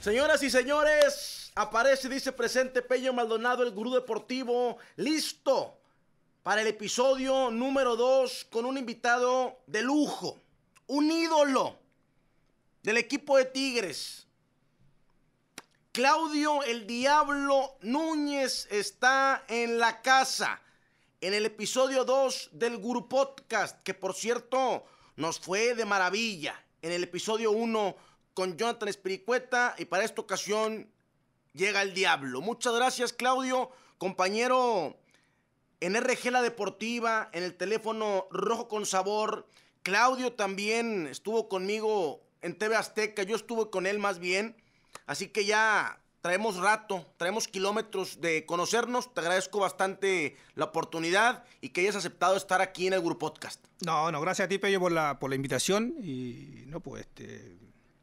Señoras y señores, aparece, dice presente Peño Maldonado, el gurú deportivo, listo para el episodio número 2 con un invitado de lujo, un ídolo del equipo de Tigres. Claudio el Diablo Núñez está en la casa, en el episodio 2 del Guru Podcast, que por cierto nos fue de maravilla. En el episodio 1 con Jonathan Espiricueta y para esta ocasión llega el diablo. Muchas gracias Claudio, compañero en RG La Deportiva, en el teléfono Rojo con Sabor. Claudio también estuvo conmigo en TV Azteca, yo estuve con él más bien. Así que ya traemos rato, traemos kilómetros de conocernos. Te agradezco bastante la oportunidad y que hayas aceptado estar aquí en el Grupo Podcast. No, no, gracias a ti, Pello, por la, por la invitación. Y no, pues este,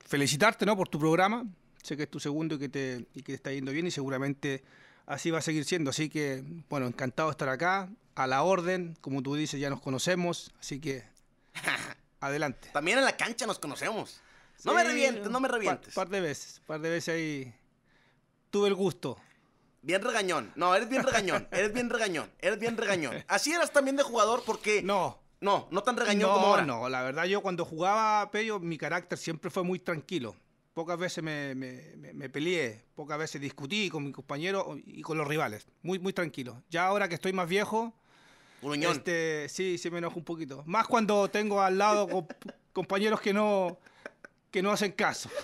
felicitarte ¿no? por tu programa. Sé que es tu segundo y que, te, está yendo bien y seguramente así va a seguir siendo. Así que, bueno, encantado de estar acá, a la orden. Como tú dices, ya nos conocemos, así que adelante. También en la cancha nos conocemos. No me revientes, no me revientes. Un par, de veces, par de veces ahí tuve el gusto. Bien regañón. No, eres bien regañón. Eres bien regañón. Eres bien regañón. Así eras también de jugador porque. No. No, no tan regañón como ahora. No, la verdad, yo cuando jugaba Pello, mi carácter siempre fue muy tranquilo. Pocas veces me, me, peleé, pocas veces discutí con mi compañeros y con los rivales. Muy, muy tranquilo. Ya ahora que estoy más viejo. Gruñón. Este, sí, sí me enojo un poquito. Más cuando tengo al lado compañeros que no, que no hacen caso.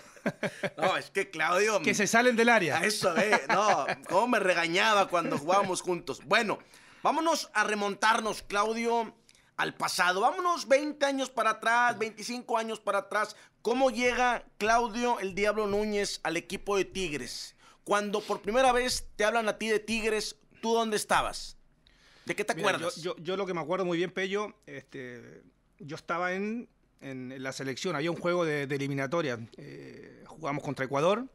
No, es que Claudio. Que se salen del área. eso, eh. No, cómo me regañaba cuando jugábamos juntos. Bueno, vámonos a remontarnos, Claudio, al pasado. Vámonos 20 años para atrás, 25 años para atrás. ¿Cómo llega Claudio el Diablo Núñez al equipo de Tigres? Cuando por primera vez te hablan a ti de Tigres, ¿tú dónde estabas? ¿De qué te acuerdas? Yo, lo que me acuerdo muy bien, Pello, este, yo estaba en, la selección, había un juego de, eliminatoria. Eh, jugamos contra Ecuador.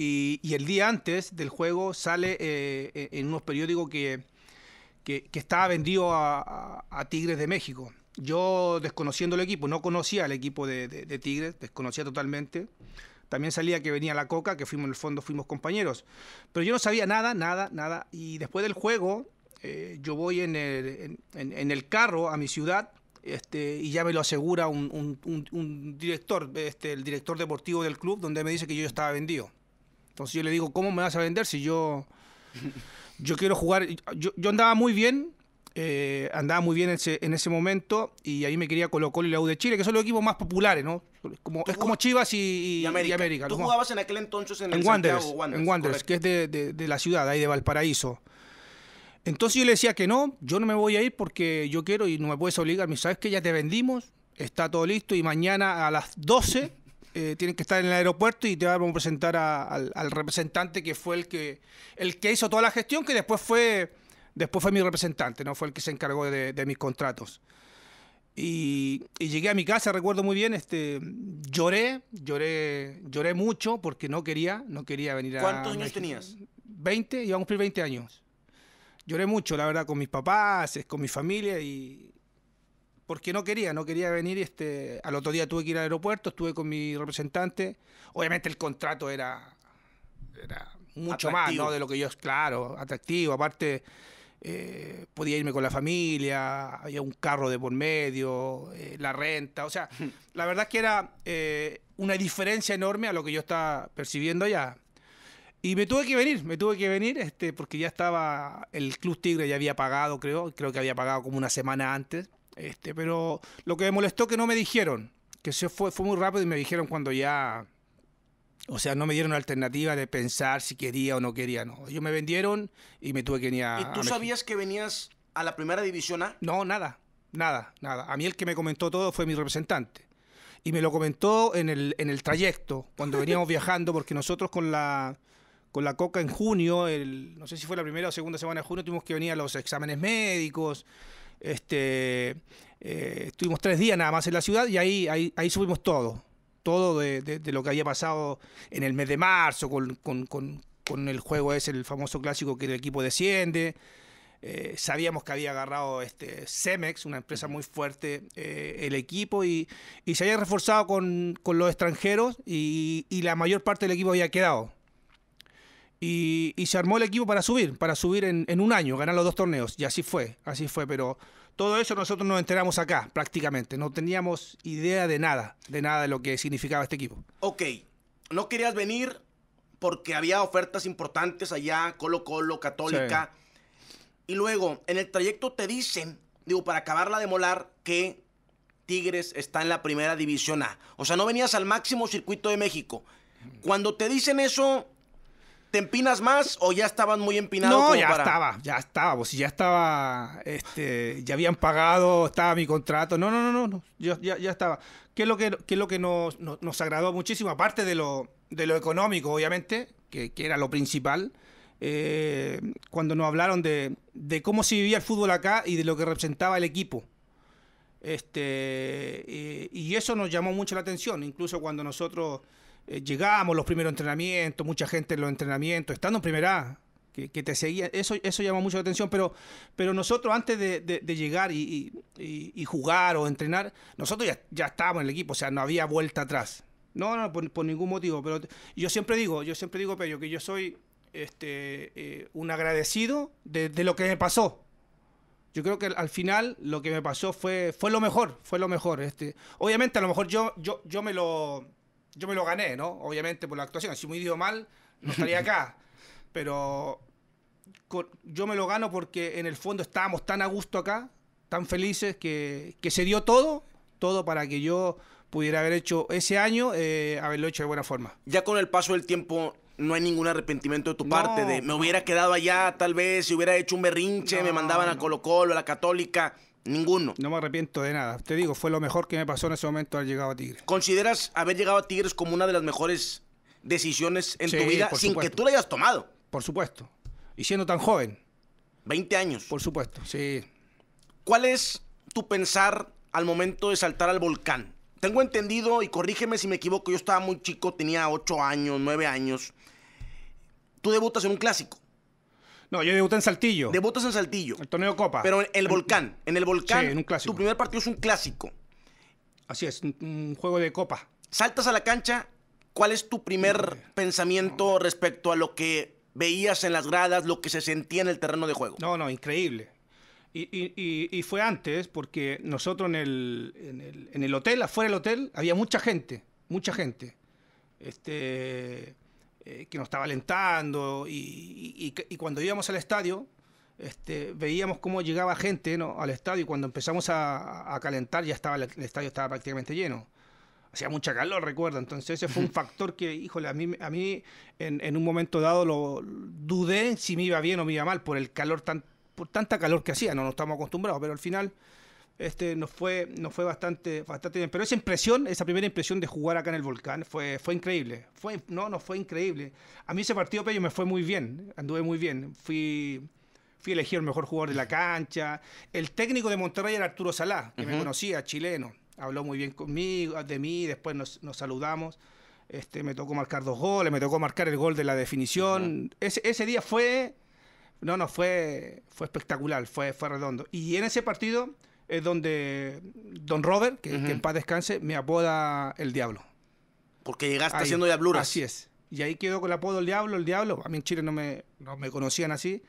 Y, el día antes del juego sale eh, e, en unos periódicos que que, estaba vendido a, Tigres de México. Yo, desconociendo el equipo, no conocía al equipo de, Tigres, desconocía totalmente. También salía que venía la Coca, que fuimos en el fondo, fuimos compañeros. Pero yo no sabía nada, nada, nada. Y después del juego, eh, yo voy en el, carro a mi ciudad este, y ya me lo asegura un, director, este, el director deportivo del club, donde me dice que yo estaba vendido. Entonces yo le digo, ¿cómo me vas a vender si yo yo quiero jugar, ah, yo, andaba muy bien, eh, andaba muy bien en ese momento y ahí me quería Colo Colo y la U de Chile, que son los equipos más populares, ¿no? Como, es como Chivas y, América. Tú jugabas en aquel entonces en, el Wanderers, En Wanderers, que es de, la ciudad, ahí de Valparaíso. Entonces yo le decía que no, yo no me voy a ir porque yo quiero y no me puedes obligar. sabes que ya te vendimos, está todo listo y mañana a las 12 eh, tienes que estar en el aeropuerto y te vamos a presentar al, representante que fue el que, el que hizo toda la gestión, que después fue, después fue mi representante, ¿no? Fue el que se encargó de, mis contratos. Y, llegué a mi casa, recuerdo muy bien, este, lloré, lloré, lloré mucho porque no quería, no quería venir a... ¿Cuántos años tenías? 20, íbamos a cumplir 20 años. Lloré mucho, la verdad, con mis papás, con mi familia y, porque no quería, no quería venir. Este, al otro día tuve que ir al aeropuerto, estuve con mi representante. Obviamente el contrato era, mucho más ¿no? de lo que yo, claro, atractivo. Aparte, eh, podía irme con la familia, había un carro de por medio, eh, la renta. O sea, la verdad es que era eh, una diferencia enorme a lo que yo estaba percibiendo allá. Y me tuve que venir, me tuve que venir, este, porque ya estaba, el Club Tigre ya había pagado, creo, creo que había pagado como una semana antes. Este, pero lo que me molestó que no me dijeron, que se fue, fue muy rápido y me dijeron cuando ya, o sea, no me dieron alternativa de pensar si quería o no quería, no. Ellos me vendieron y me tuve que ir a... ¿Y tú sabías que venías a la primera división A? No, nada, nada, nada. A mí el que me comentó todo fue mi representante y me lo comentó en el, en el trayecto, cuando veníamos viajando, porque nosotros con la, con la coca en junio, el, no sé si fue la primera o segunda semana de junio, tuvimos que venir a los exámenes médicos, este, eh, estuvimos tres días nada más en la ciudad y ahí, ahí, subimos todo, todo de, lo que había pasado en el mes de marzo con, con, el juego ese, el famoso clásico que el equipo desciende. Eh, sabíamos que había agarrado este Cemex, una empresa muy fuerte, eh, el equipo y, se había reforzado con, los extranjeros y, y, la mayor parte del equipo había quedado. Y, se armó el equipo para subir, para subir en, un año, ganar los dos torneos. Y así fue, así fue. Pero todo eso nosotros nos enteramos acá, prácticamente. No teníamos idea de nada, de nada de lo que significaba este equipo. Ok, no querías venir porque había ofertas importantes allá, Colo Colo, Católica. Y luego, en el trayecto te dicen, digo, para acabarla de molar, que Tigres está en la primera división A. O sea, no venías al máximo circuito de México. Cuando te dicen eso, ¿Te empinas más o ya estaban muy empinados? No, ya estaba, ya estaba, pues ya estaba, este, ya habían pagado, estaba mi contrato, no, no, no, no, yo, ya, estaba. ¿Qué es lo que, lo que nos, agradó muchísimo? Aparte de lo, económico, obviamente, que, era lo principal, eh, cuando nos hablaron de, cómo se vivía el fútbol acá y de lo que representaba el equipo. Este, eh, y eso nos llamó mucho la atención, incluso cuando nosotros eh, llegamos, los primeros entrenamientos, mucha gente en los entrenamientos, estando en primera que, que, te seguía, eso, eso llama mucho la atención, pero, pero nosotros antes de, llegar y, jugar o entrenar, nosotros ya, estábamos en el equipo, o sea, no había vuelta atrás. No, no, por, ningún motivo, pero yo siempre digo, yo siempre digo, Pedro, que yo soy este, eh, un agradecido de, lo que me pasó. Yo creo que al final lo que me pasó fue, fue lo mejor, fue lo mejor. Este. Obviamente a lo mejor yo, yo, yo me lo yo me lo gané, ¿no? Obviamente por la actuación. Si me ido mal, no estaría acá. Pero yo me lo gano porque en el fondo estábamos tan a gusto acá, tan felices, que, se dio todo, todo para que yo pudiera haber hecho ese año, eh, haberlo hecho de buena forma. Ya con el paso del tiempo, no hay ningún arrepentimiento de tu parte de me hubiera quedado allá, tal vez, si hubiera hecho un berrinche, me mandaban a Colo Colo, a la Católica. Ninguno. No me arrepiento de nada. Te digo, fue lo mejor que me pasó en ese momento al llegado a Tigres. ¿Consideras haber llegado a Tigres como una de las mejores decisiones en tu vida sin que tú la hayas tomado? Por supuesto. Y siendo tan joven. 20 años. Por supuesto, sí. ¿Cuál es tu pensar al momento de saltar al volcán? Tengo entendido, y corrígeme si me equivoco, yo estaba muy chico, tenía 8 años, 9 años. Tú debutas en un clásico. No, yo debuté en Saltillo. Debutas en Saltillo. El torneo Copa. Pero en el Volcán. En el Volcán. Sí, en un clásico. Tu primer partido es un clásico. Así es, un, juego de Copa. Saltas a la cancha. ¿Cuál es tu primer eh, pensamiento respecto a lo que veías en las gradas, lo que se sentía en el terreno de juego? No, no, increíble. Y, fue antes, porque nosotros en el, en el hotel, afuera del hotel, había mucha gente, mucha gente. Este eh, que nos estaba alentando y, cuando íbamos al estadio este, veíamos cómo llegaba gente al estadio y cuando empezamos a, calentar ya estaba el, estadio estaba prácticamente lleno hacía mucha calor, recuerdo. Entonces ese fue un factor que, híjole, a mí, a mí en, un momento dado lo dudé si me iba bien o me iba mal por el calor, tan, por tanta calor que hacía. No nos estamos acostumbrados, pero al final este, nos fue, nos fue bastante, bastante bien. Pero esa impresión, esa primera impresión de jugar acá en el volcán fue, fue increíble. Fue, no, no fue increíble. A mí ese partido, Pello, me fue muy bien. Anduve muy bien. Fui, fui elegido el mejor jugador de la cancha. El técnico de Monterrey era Arturo Salá, que me conocía, chileno. Habló muy bien conmigo, de mí, después nos, saludamos. Este, me tocó marcar dos goles, me tocó marcar el gol de la definición. ese, ese, día fue. No, no, fue, fue espectacular, fue, fue redondo. Y en ese partido es donde Don Robert, que, en paz descanse, me apoda el diablo. Porque llegaste haciendo diabluras. Así es. Y ahí quedó con el apodo el diablo, el diablo. A mí en Chile no me, me conocían así.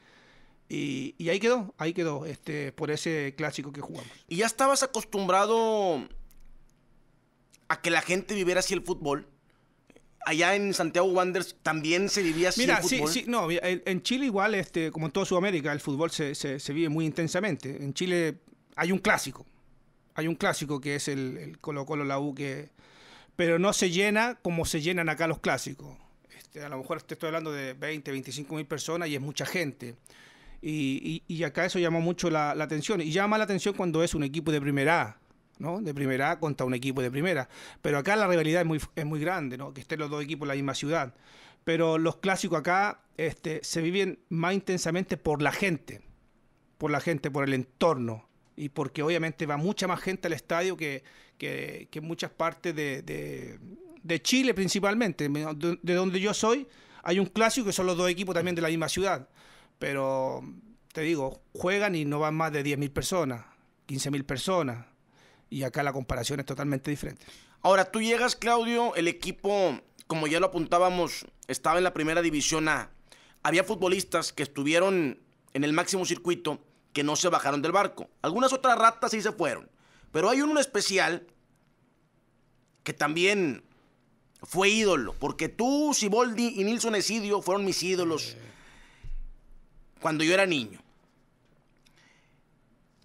Y, ahí quedó, ahí quedó, este, por ese clásico que jugamos. ¿Y ya estabas acostumbrado a que la gente viviera así el fútbol? Allá en Santiago Wanderers también se vivía así Mira, el fútbol. Sí, sí, no, en Chile igual, este, como en toda Sudamérica, el fútbol se, se vive muy intensamente. En Chile hay un clásico. Hay un clásico que es el, Colo Colo la U que... Pero no se llena como se llenan acá los clásicos. Este, a lo mejor te estoy hablando de 20, 25 mil personas y es mucha gente. Y, acá eso llama mucho la, atención. Y llama la atención cuando es un equipo de primera A, ¿no? De primera A contra un equipo de primera. Pero acá la rivalidad es muy, es muy grande, ¿no? Que estén los dos equipos en la misma ciudad. Pero los clásicos acá este, se viven más intensamente por la gente. Por la gente, por el entorno y porque obviamente va mucha más gente al estadio que, en muchas partes de, Chile principalmente. De, de, donde yo soy hay un clásico que son los dos equipos también de la misma ciudad, pero te digo, juegan y no van más de 10.000 personas, 15.000 personas, y acá la comparación es totalmente diferente. Ahora, tú llegas, Claudio, el equipo, como ya lo apuntábamos, estaba en la primera división A. Había futbolistas que estuvieron en el máximo circuito que no se bajaron del barco. Algunas otras ratas sí se fueron. Pero hay uno especial que también fue ídolo. Porque tú, Siboldi y Nilson Esidio fueron mis ídolos cuando yo era niño.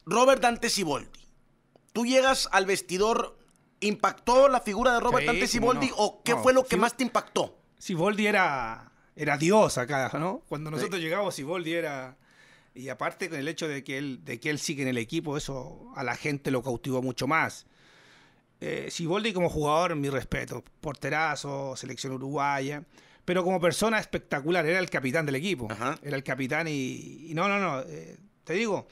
Robert Dante Siboldi. Tú llegas al vestidor, ¿impactó la figura de Robert Dante Siboldi o qué fue lo que más te impactó? Siboldi era, era Dios acá, ¿no? Cuando nosotros llegamos, Siboldi era y aparte con el hecho de que él, de que él sigue en el equipo, eso a la gente lo cautivó mucho más. Eh, Siboldi como jugador, mi respeto, porterazo, selección uruguaya, pero como persona espectacular, era el capitán del equipo, era el capitán y, no, no, no, eh, te digo,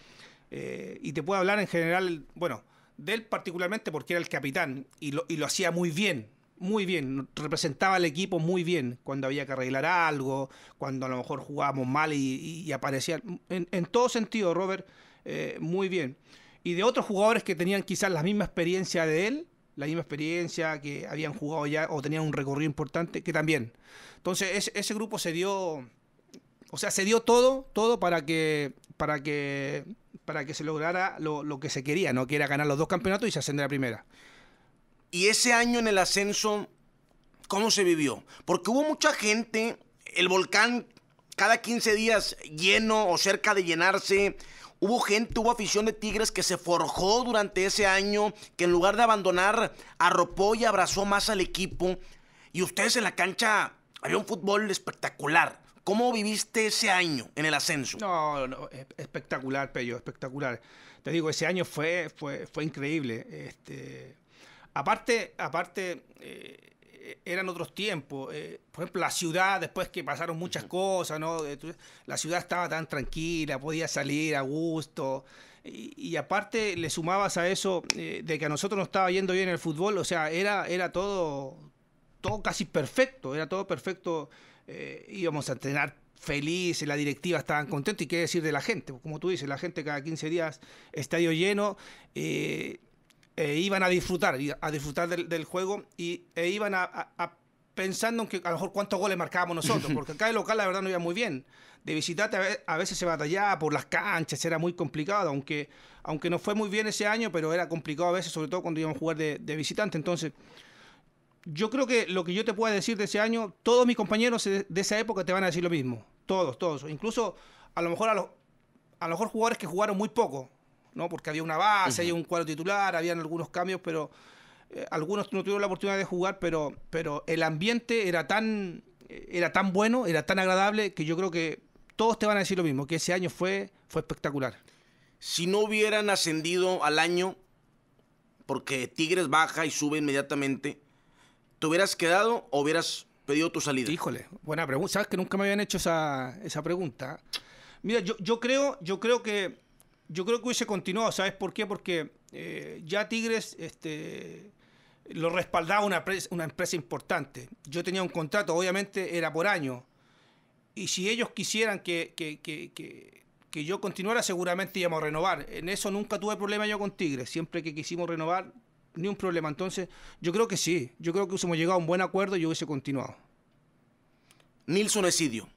eh, y te puedo hablar en general, bueno, de él particularmente porque era el capitán y lo, y lo hacía muy bien, muy bien, representaba al equipo muy bien cuando había que arreglar algo, cuando a lo mejor jugábamos mal y, y aparecía. En, todo sentido, Robert, eh, muy bien. Y de otros jugadores que tenían quizás la misma experiencia de él, la misma experiencia, que habían jugado ya o tenían un recorrido importante, que también. Entonces, ese, grupo se dio, o sea, se dio todo, todo para que, para que, para que se lograra lo, que se quería, ¿no? Que era ganar los dos campeonatos y se ascender a primera. Y ese año en el ascenso, ¿cómo se vivió? Porque hubo mucha gente, el volcán cada 15 días lleno o cerca de llenarse. Hubo gente, hubo afición de Tigres que se forjó durante ese año, que en lugar de abandonar, arropó y abrazó más al equipo. Y ustedes en la cancha había un fútbol espectacular. ¿Cómo viviste ese año en el ascenso? No, no espectacular, Pello, espectacular. Te digo, ese año fue, fue, fue increíble. Este, Aparte, aparte eh, eran otros tiempos. Eh, por ejemplo, la ciudad, después que pasaron muchas cosas, ¿no? La ciudad estaba tan tranquila, podía salir a gusto. Y, aparte le sumabas a eso eh, de que a nosotros nos estaba yendo bien el fútbol, o sea, era, era todo, todo casi perfecto, era todo perfecto. íbamos a entrenar felices, la directiva estaba contenta y qué decir de la gente, como tú dices, la gente cada 15 días, estadio lleno. Eh, iban a disfrutar, a disfrutar del, juego y e iban a, pensando en que a lo mejor cuántos goles marcábamos nosotros, porque acá el local la verdad no iba muy bien. De visitante a veces se batallaba por las canchas, era muy complicado, aunque, aunque no fue muy bien ese año, pero era complicado a veces, sobre todo cuando íbamos a jugar de, visitante. Entonces, yo creo que lo que yo te puedo decir de ese año, todos mis compañeros de esa época te van a decir lo mismo. Todos, todos. Incluso a lo mejor a a lo mejor jugadores que jugaron muy poco, ¿no? Porque había una base, había un cuadro titular, habían algunos cambios, pero eh, algunos no tuvieron la oportunidad de jugar, pero, pero el ambiente era tan, eh, era tan bueno, era tan agradable, que yo creo que todos te van a decir lo mismo, que ese año fue, fue espectacular. Si no hubieran ascendido al año, porque Tigres baja y sube inmediatamente, ¿te hubieras quedado o hubieras pedido tu salida? Híjole, buena pregunta. Sabes que nunca me habían hecho esa, pregunta. Mira, yo, yo, creo, yo creo que yo creo que hubiese continuado, ¿sabes por qué? Porque eh, ya Tigres este, lo respaldaba una, empresa importante. Yo tenía un contrato, obviamente era por año. Y si ellos quisieran que, que, yo continuara, seguramente íbamos a renovar. En eso nunca tuve problema yo con Tigres. Siempre que quisimos renovar, ni un problema. Entonces, yo creo que sí. Yo creo que hubiésemos llegado a un buen acuerdo y yo hubiese continuado. Nilson Esidio.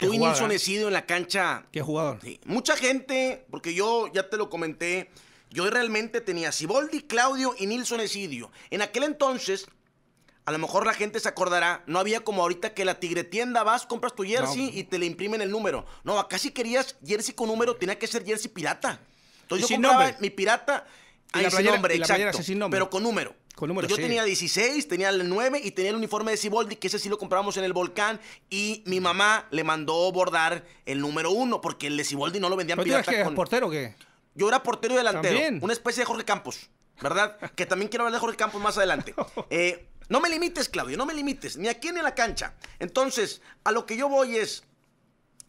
Nilsson Esidio en la cancha. Qué jugador. Sí. Mucha gente, porque yo ya te lo comenté, yo realmente tenía Siboldi, Claudio y Nilson Esidio. En aquel entonces, a lo mejor la gente se acordará, no había como ahorita que la tigre tienda vas, compras tu jersey y te le imprimen el número. No, acá si querías jersey con número, tenía que ser jersey pirata. Entonces yo compraba mi pirata, ahí nombre, exacto, pero con número. Yo tenía 16, tenía el 9 y tenía el uniforme de Ciboldi, que ese sí lo compramos en el volcán. Y mi mm. mamá le mandó bordar el número 1, porque el de Ciboldi no lo vendían ¿No pirata. Que portero o qué? Yo era portero y delantero. Una especie de Jorge Campos, ¿verdad? que también quiero hablar de Jorge Campos más adelante. Eh, no me limites, Claudio, no me limites, ni aquí ni en la cancha. Entonces, a lo que yo voy es.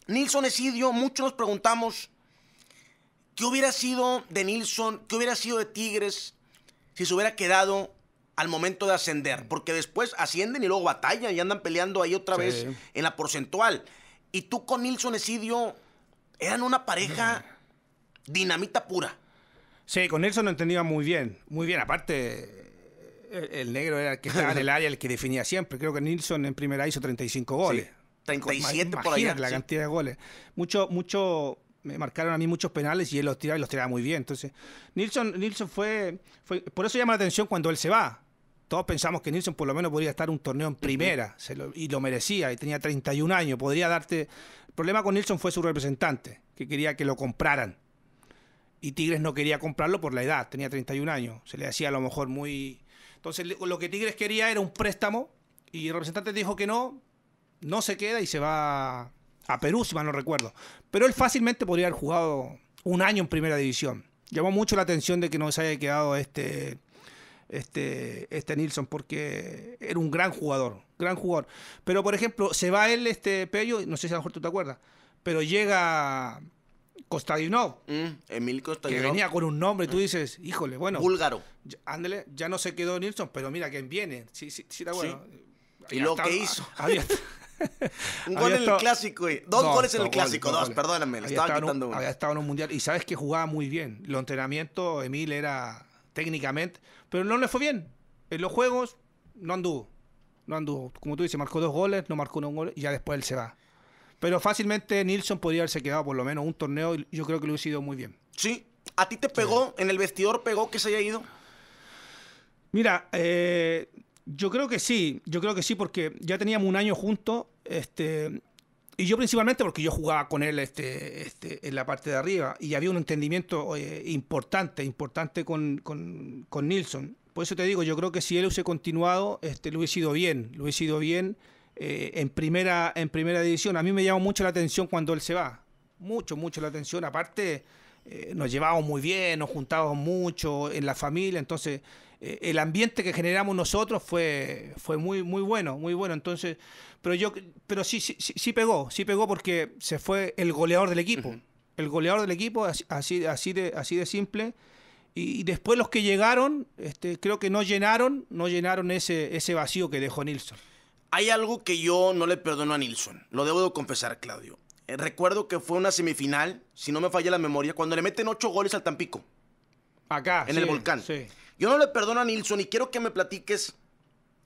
Nilson Esidio, muchos nos preguntamos. ¿Qué hubiera sido de Nilsson? ¿Qué hubiera sido de Tigres si se hubiera quedado al momento de ascender, porque después ascienden y luego batallan y andan peleando ahí otra vez en la porcentual. Y tú con Nilson Esidio eran una pareja mm. dinamita pura. Sí, con Nilsson lo entendía muy bien, muy bien. Aparte, el, negro era el que estaba en el área, el que definía siempre. Creo que Nilsson en primera hizo 35 goles. 37 por allá. la cantidad de goles. Mucho, mucho, me marcaron a mí muchos penales y él los tiraba y los tiraba muy bien. Entonces, Nilsson, Nilsson fue, por eso llama la atención cuando él se va todos pensamos que Nilsson por lo menos podría estar un torneo en primera y lo merecía y tenía 31 años, podría darte... El problema con Nilsson fue su representante, que quería que lo compraran. Y Tigres no quería comprarlo por la edad, tenía 31 años, se le hacía a lo mejor muy... Entonces lo que Tigres quería era un préstamo y el representante dijo que no, no se queda y se va a Perú, si mal no recuerdo. Pero él fácilmente podría haber jugado un año en primera división. Llamó mucho la atención de que no se haya quedado este este, este Nilsson, porque era un gran jugador, gran jugador. Pero, por ejemplo, se va él, este Pello, no sé si a lo mejor tú te acuerdas, pero llega Kostadinov. Mm, Emil Kostadinov. Que venía con un nombre, tú mm. dices, híjole, bueno. Búlgaro. Ándale, ya no se quedó Nilsson, pero mira quién viene. Sí, sí, sí, bueno. Y lo que hizo. un gol en el clásico, Dos, goles en el clásico, dos, perdóname, estaba estado en un mundial y sabes que jugaba muy bien. Lo entrenamiento, Emil era técnicamente pero no le fue bien. En los juegos no anduvo. No anduvo. Como tú dices, marcó dos goles, no marcó un gol y ya después él se va. Pero fácilmente Nilsson podría haberse quedado por lo menos un torneo y yo creo que lo hubiese ido muy bien. Sí. ¿A ti te pegó? ¿En el vestidor pegó que se haya ido? Mira, eh, yo creo que sí. Yo creo que sí porque ya teníamos un año juntos. Este, y yo principalmente porque yo jugaba con él este, este, en la parte de arriba y había un entendimiento importante, importante con, con, Nilsson. Por eso te digo, yo creo que si él hubiese continuado, este, lo hubiese ido bien, lo hubiese ido bien eh, en, primera, en primera división. A mí me llamó mucho la atención cuando él se va, mucho, mucho la atención. Aparte, eh, nos llevábamos muy bien, nos juntábamos mucho en la familia, entonces eh, el ambiente que generamos nosotros fue, fue muy, muy bueno, muy bueno. Entonces, pero yo, pero sí, sí, sí pegó, sí pegó porque se fue el goleador del equipo. El goleador del equipo, así, así, de, así de simple. Y, después los que llegaron, este, creo que no llenaron, no llenaron ese, ese vacío que dejó Nilsson. Hay algo que yo no le perdono a Nilsson, lo debo de confesar, Claudio. Eh, recuerdo que fue una semifinal, si no me falla la memoria, cuando le meten ocho goles al Tampico. Acá. En el volcán. Yo no le perdono a Nilsson y quiero que me platiques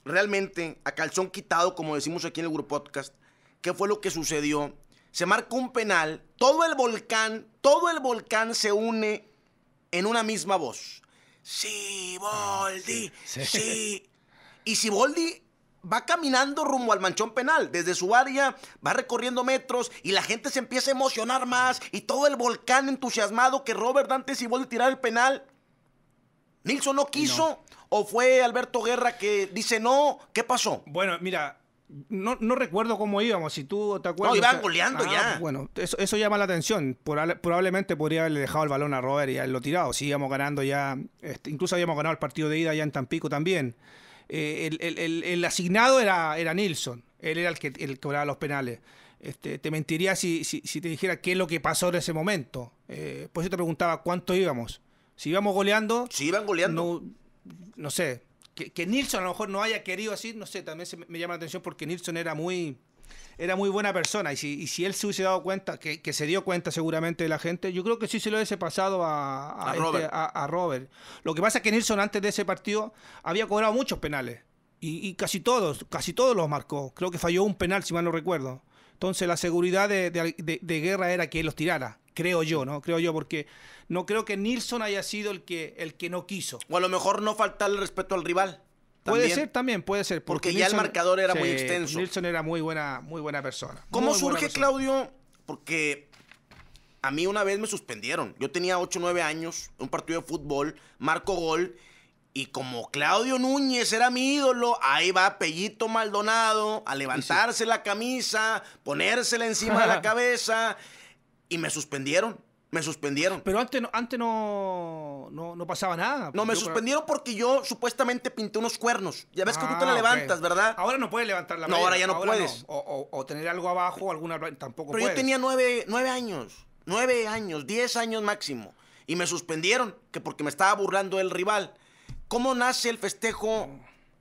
realmente a calzón quitado, como decimos aquí en el grupo podcast, qué fue lo que sucedió. Se marca un penal, todo el volcán, todo el volcán se une en una misma voz. Ah, sí, Boldi, sí. Y si Boldi va caminando rumbo al manchón penal, desde su área, va recorriendo metros y la gente se empieza a emocionar más y todo el volcán entusiasmado que Robert Dante a tirar el penal. ¿Nilson no quiso? ¿O fue Alberto Guerra que dice no? ¿Qué pasó? Bueno, mira, no, recuerdo cómo íbamos, si tú te acuerdas. No, iban goleando ah, ya. Pues bueno, eso, llama la atención. probablemente podría haberle dejado el balón a Robert y haberlo tirado. Si íbamos ganando ya, este, incluso habíamos ganado el partido de ida ya en Tampico también. Eh, el, asignado era, era Nilsson, él era el que, el cobraba los penales. Este, te mentiría si, si, te dijera qué es lo que pasó en ese momento. Eh, pues yo te preguntaba cuánto íbamos. Si íbamos goleando. iban goleando. No, sé. Que, que, Nilsson a lo mejor no haya querido así, no sé, también me, llama la atención porque Nilsson era muy era muy buena persona. Y si, él se hubiese dado cuenta, que, se dio cuenta seguramente de la gente, yo creo que sí se lo hubiese pasado a, a, este, Robert. Lo que pasa es que Nilsson antes de ese partido había cobrado muchos penales. Y, casi todos, casi todos los marcó. Creo que falló un penal, si mal no recuerdo. Entonces la seguridad de, de guerra era que él los tirara. Creo yo, ¿no? Creo yo, porque no creo que Nilsson haya sido el que, el que no quiso. O a lo mejor no faltarle respeto al rival. Puede ser también, puede ser. Porque, ya el marcador era muy extenso. Nilsson era muy buena, muy buena persona. ¿Cómo surge, Claudio? Porque a mí una vez me suspendieron. Yo tenía 8 o 9 años, un partido de fútbol, marco gol. Y como Claudio Núñez era mi ídolo, ahí va Pellito Maldonado a levantarse la camisa, ponérsela encima de la cabeza y me suspendieron. Me suspendieron. Pero antes no, antes no, no, pasaba nada. No, me pues suspendieron porque yo supuestamente pinté unos cuernos. Ya ves que tú te la ah, levantas, ¿verdad? Ahora no puedes levantar la mano. No, ahora ya no puedes. O, tener algo abajo, alguna tampoco Pero yo tenía nueve, nueve años. Nueve años, diez años máximo. Y me suspendieron, que porque me estaba burlando el rival. ¿Cómo nace el festejo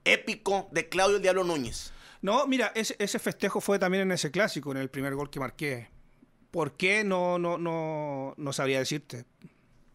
épico de Claudio el Diablo Núñez? No, mira, ese, ese festejo fue también en ese clásico, en el primer gol que marqué. ¿Por qué? No, no, no, no sabría decirte.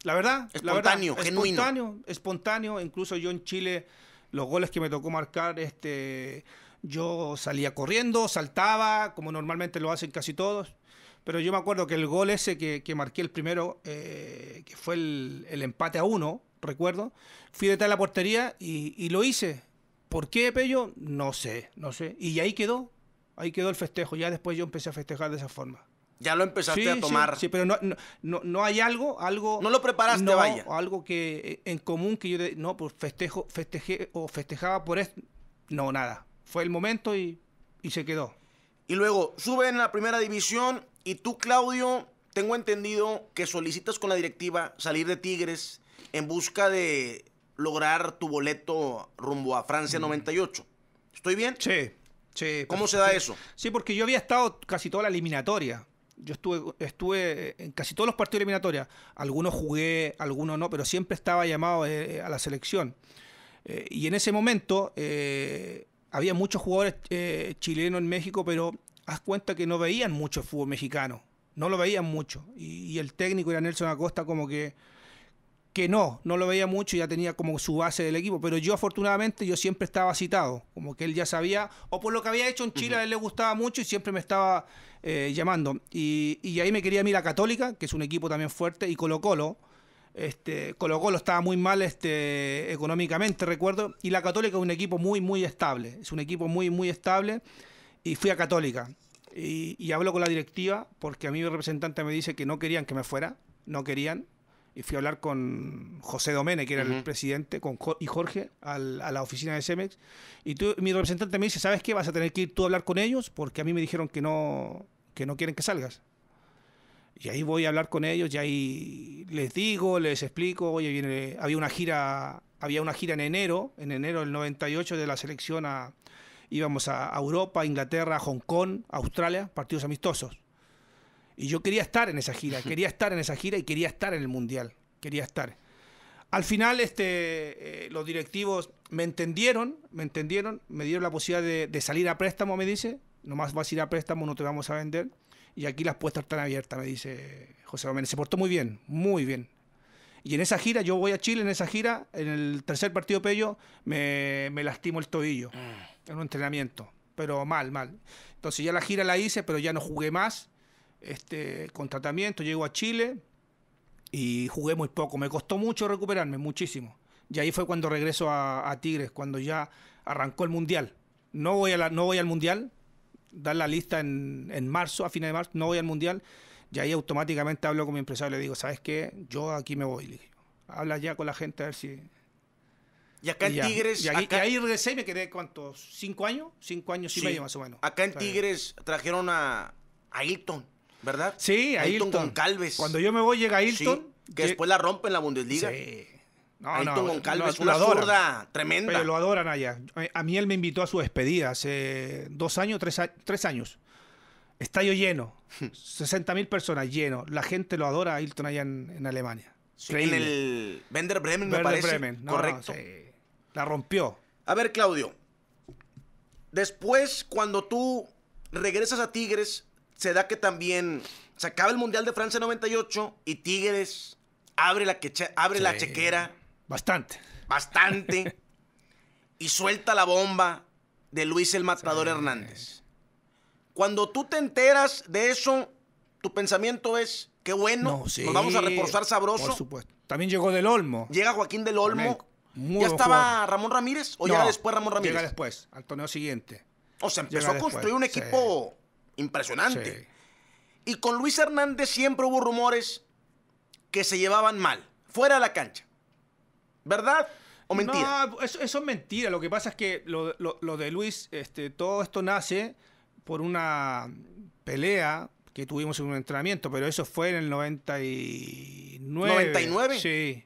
La verdad, espontáneo, la verdad, genuino. Espontáneo, espontáneo. Incluso yo en Chile, los goles que me tocó marcar, este, yo salía corriendo, saltaba, como normalmente lo hacen casi todos. Pero yo me acuerdo que el gol ese que, marqué el primero, eh, que fue el, empate a uno, recuerdo, fui detrás de la portería y, y lo hice. ¿Por qué, Pello? No sé, no sé. Y ahí quedó, ahí quedó el festejo. Ya después yo empecé a festejar de esa forma. Ya lo empezaste a tomar. Sí, pero no, hay algo, algo... No lo preparaste, no, vaya. Algo que eh, en común que yo... no, pues festejo, o festejaba por esto. No, nada. Fue el momento y, se quedó. Y luego, suben a la primera división y tú, Claudio, tengo entendido que solicitas con la directiva salir de Tigres en busca de lograr tu boleto rumbo a Francia 98. Mm. ¿Estoy bien? Sí. sí ¿Cómo pues se da eso? Sí, porque yo había estado casi toda la eliminatoria yo estuve, estuve en casi todos los partidos eliminatorios. Algunos jugué, algunos no, pero siempre estaba llamado eh, eh, a la selección. Eh, y en ese momento había muchos jugadores chilenos en México, pero haz cuenta que no veían mucho el fútbol mexicano. No lo veían mucho. Y, y el técnico era Nelson Acosta como que que no, no lo veía mucho, y ya tenía como su base del equipo, pero yo afortunadamente yo siempre estaba citado, como que él ya sabía, o por lo que había hecho en Chile, a él le gustaba mucho y siempre me estaba eh, llamando. Y, y, ahí me quería a mí la Católica, que es un equipo también fuerte, y Colo Colo. Este, Colo Colo estaba muy mal este, económicamente, recuerdo, y la Católica es un equipo muy, muy estable, es un equipo muy, muy estable, y fui a Católica. Y, y hablo con la directiva porque a mí mi representante me dice que no querían que me fuera, no querían, y fui a hablar con José Domene, que era el presidente, con y Jorge, a la oficina de Cemex. Y mi representante me dice, ¿sabes qué? Vas a tener que ir tú a hablar con ellos porque a mí me dijeron que no, que no quieren que salgas. Y ahí voy a hablar con ellos y ahí les digo, les explico, oye, había una gira, había una gira en enero, en enero del 98 de la selección a, íbamos a Europa, Inglaterra, Hong Kong, Australia, partidos amistosos. Y yo quería estar en esa gira, quería estar en esa gira y quería estar en el Mundial, quería estar. Al final, este, eh, los directivos me entendieron, me entendieron, me dieron la posibilidad de, salir a préstamo, me dice, nomás vas a ir a préstamo, no te vamos a vender. Y aquí las puertas están abiertas, me dice José Gómez. Se portó muy bien, muy bien. Y en esa gira, yo voy a Chile, en esa gira, en el tercer partido Pello, me, me lastimo el tobillo ah. en un entrenamiento, pero mal, mal. Entonces ya la gira la hice, pero ya no jugué más este, con tratamiento, llego a Chile y jugué muy poco. Me costó mucho recuperarme, muchísimo. Y ahí fue cuando regreso a, Tigres, cuando ya arrancó el Mundial. No voy, a no voy al Mundial, dar la lista en, marzo, a fines de marzo, no voy al Mundial. Y ahí automáticamente hablo con mi empresario le digo, ¿sabes qué? Yo aquí me voy. Habla ya con la gente a ver si... Y acá en Tigres... y, ahí, regresé y me quedé, ¿cuántos? ¿Cinco años? Cinco años y medio más o menos. Acá en Tigres trajeron a, a Hilton. ¿Verdad? Sí, a Hilton. Cuando yo me voy llega Hilton. que después la rompe en la Bundesliga. Sí. una zurda tremenda. Pero lo adoran allá. A mí él me invitó a su despedida hace dos años, tres, años. Estadio lleno. 60 hmm. mil personas lleno. La gente lo adora a Hilton allá en, Alemania. en el Bender Bremen, me parece. Bremen. Correcto. La rompió. A ver, Claudio. Después, cuando tú regresas a Tigres, se da que también se acaba el Mundial de Francia 98 y Tigres abre la, abre la chequera. Bastante. Bastante. y suelta la bomba de Luis el Matador Hernández. Cuando tú te enteras de eso, tu pensamiento es, qué bueno, nos vamos a reforzar sabroso. supuesto. También llegó del Olmo. Llega Joaquín del Olmo. ¿Ya estaba Ramón Ramírez o ya después Ramón Ramírez? Llega después, al torneo siguiente. O sea, empezó a construir un equipo impresionante. Y con Luis Hernández siempre hubo rumores que se llevaban mal, fuera de la cancha. ¿Verdad? ¿O mentira? eso, es mentira. Lo que pasa es que lo, de Luis, este, todo esto nace por una pelea que tuvimos en un entrenamiento, pero eso fue en el 99. ¿99? Sí.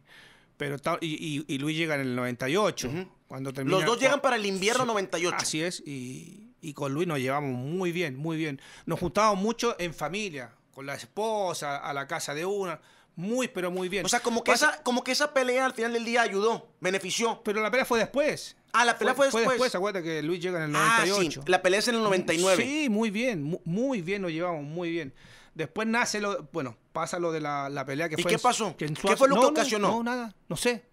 Pero y, y, Luis llega en el 98. cuando Los dos llegan para el invierno 98. Así es, y, y con Luis nos llevamos muy bien, muy bien. Nos juntábamos mucho en familia, con la esposa, a la casa de una. Muy, pero muy bien. O sea, como que, esa, como que esa pelea al final del día ayudó, benefició. Pero la pelea fue después. Ah, la pelea fue, después. Fue después, acuérdate que Luis llega en el 98. Ah, la pelea es en el 99. Sí, muy bien, muy, bien nos llevamos, muy bien. Después nace lo, bueno, pasa lo de la, pelea que ¿Y fue. ¿Y qué pasó? ¿Qué fue lo que ocasionó? No, nada, no sé.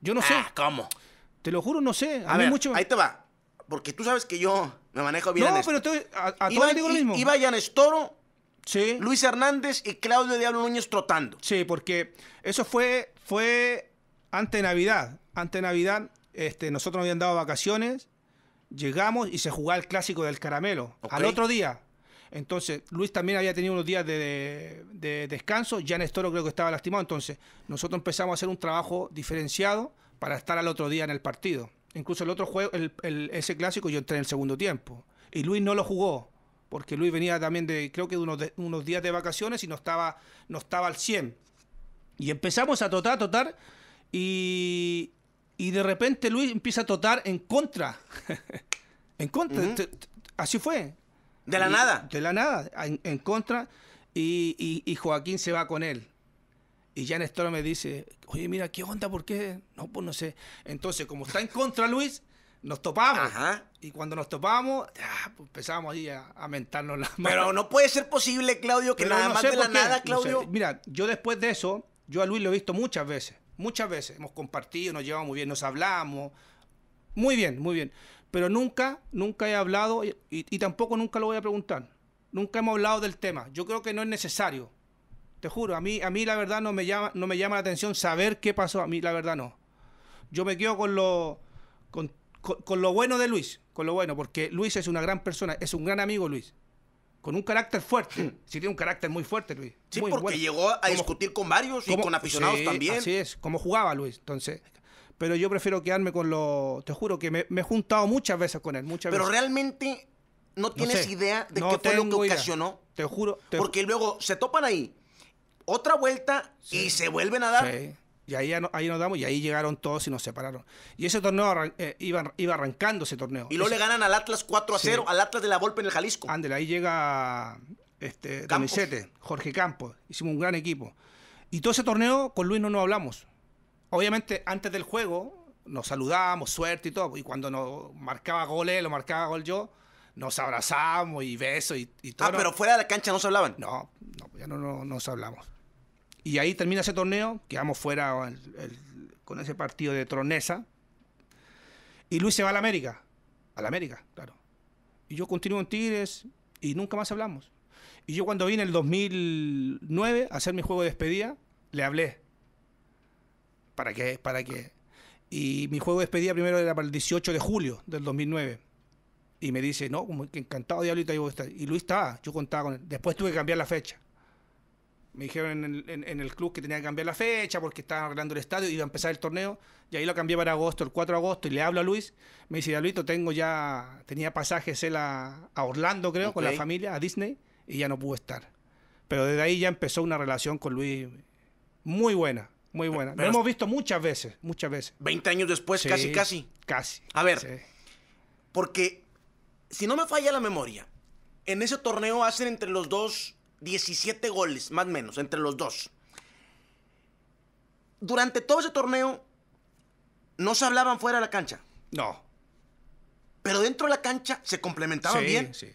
Yo no ah, sé. ¿Cómo? Te lo juro, no sé. A, ver, mucho... ahí te va. Porque tú sabes que yo me manejo bien no, pero a, Iba, digo lo mismo. Iba Estoro, sí. Luis Hernández y Claudio Diablo Núñez trotando. Sí, porque eso fue, fue de Navidad. de Navidad este, nosotros nos habían dado vacaciones, llegamos y se jugaba el clásico del caramelo. Al otro día. Entonces, Luis también había tenido unos días de, descanso, ya Estoro creo que estaba lastimado, entonces nosotros empezamos a hacer un trabajo diferenciado para estar al otro día en el partido. Incluso el otro juego, ese clásico, yo entré en el segundo tiempo. Y Luis no lo jugó, porque Luis venía también de, creo que unos, de, unos días de vacaciones y no estaba, no estaba al 100. Y empezamos a totar, a totar, y, y de repente Luis empieza a totar en contra. en contra. Así fue. De la nada. De la nada, en, contra. y Joaquín se va con él. Y ya Néstor me dice, oye, mira, ¿qué onda? ¿Por qué? No, pues no sé. Entonces, como está en contra Luis, nos topamos. Y cuando nos topamos, pues, empezamos ahí a, a, mentarnos las manos. Pero no puede ser posible, Claudio, que nada más de la nada, Claudio. Mira, yo después de eso, yo a Luis lo he visto muchas veces. Muchas veces. Hemos compartido, nos llevamos muy bien, nos hablamos. Muy bien, muy bien. Pero nunca, nunca he hablado y tampoco nunca lo voy a preguntar. Nunca hemos hablado del tema. Yo creo que no es necesario te juro, a mí, a mí la verdad no me, llama, no me llama la atención saber qué pasó. A mí la verdad no. Yo me quedo con lo, con, con, lo bueno de Luis. Con lo bueno, porque Luis es una gran persona, es un gran amigo Luis con un carácter fuerte. Hmm. Sí, tiene un carácter muy fuerte, Luis. Sí, porque llegó a discutir con varios y con aficionados sí, también. Así es, como jugaba Luis. Entonces, pero yo prefiero quedarme con lo. Te juro que me, he juntado muchas veces con él, muchas pero realmente no tienes idea de qué fue lo que ocasionó. Te juro. porque luego se topan ahí otra vuelta y se vuelven a dar. Y ahí, ahí nos damos y ahí llegaron todos y nos separaron. Y ese torneo eh, iba, iba, arrancando ese torneo. Y luego le ganan al Atlas 4 a 0, al Atlas de la Volpe en el Jalisco. Ándale, ahí llega este, camisete Jorge Campos. Hicimos un gran equipo. Y todo ese torneo con Luis no nos hablamos. Obviamente, antes del juego nos saludábamos, suerte y todo. Y cuando nos marcaba goles, lo marcaba gol yo, nos abrazábamos y besos y, todo. Ah, pero fuera de la cancha no se hablaban. No, ya no, no nos hablamos. Y ahí termina ese torneo, quedamos fuera con ese partido de Tronesa. Y Luis se va a la América. A la América, claro. Y yo continúo en Tigres y nunca más hablamos. Y yo cuando vine el 2009 a hacer mi juego de despedida, le hablé. ¿Para qué? ¿Para qué? Y mi juego de despedida primero era para el 18 de julio del 2009. Y me dice, no, como encantado, de hablar a estar. Y Luis estaba, yo contaba con él. Después tuve que cambiar la fecha me dijeron en el, en, el, club que tenía que cambiar la fecha porque estaban arreglando el estadio y iba a empezar el torneo. Y ahí lo cambié para agosto, el 4 de agosto. Y le hablo a Luis. Me dice, Luito, tengo ya, tenía pasajes él a, Orlando, creo, con la familia, a Disney, y ya no pudo estar. Pero desde ahí ya empezó una relación con Luis muy buena, muy buena. Lo hemos visto muchas veces, muchas veces. 20 años después, casi, casi. Casi. A ver, porque si no me falla la memoria, en ese torneo hacen entre los dos 17 goles, más o menos, entre los dos. Durante todo ese torneo, no se hablaban fuera de la cancha. No. Pero dentro de la cancha se complementaban bien. Sí.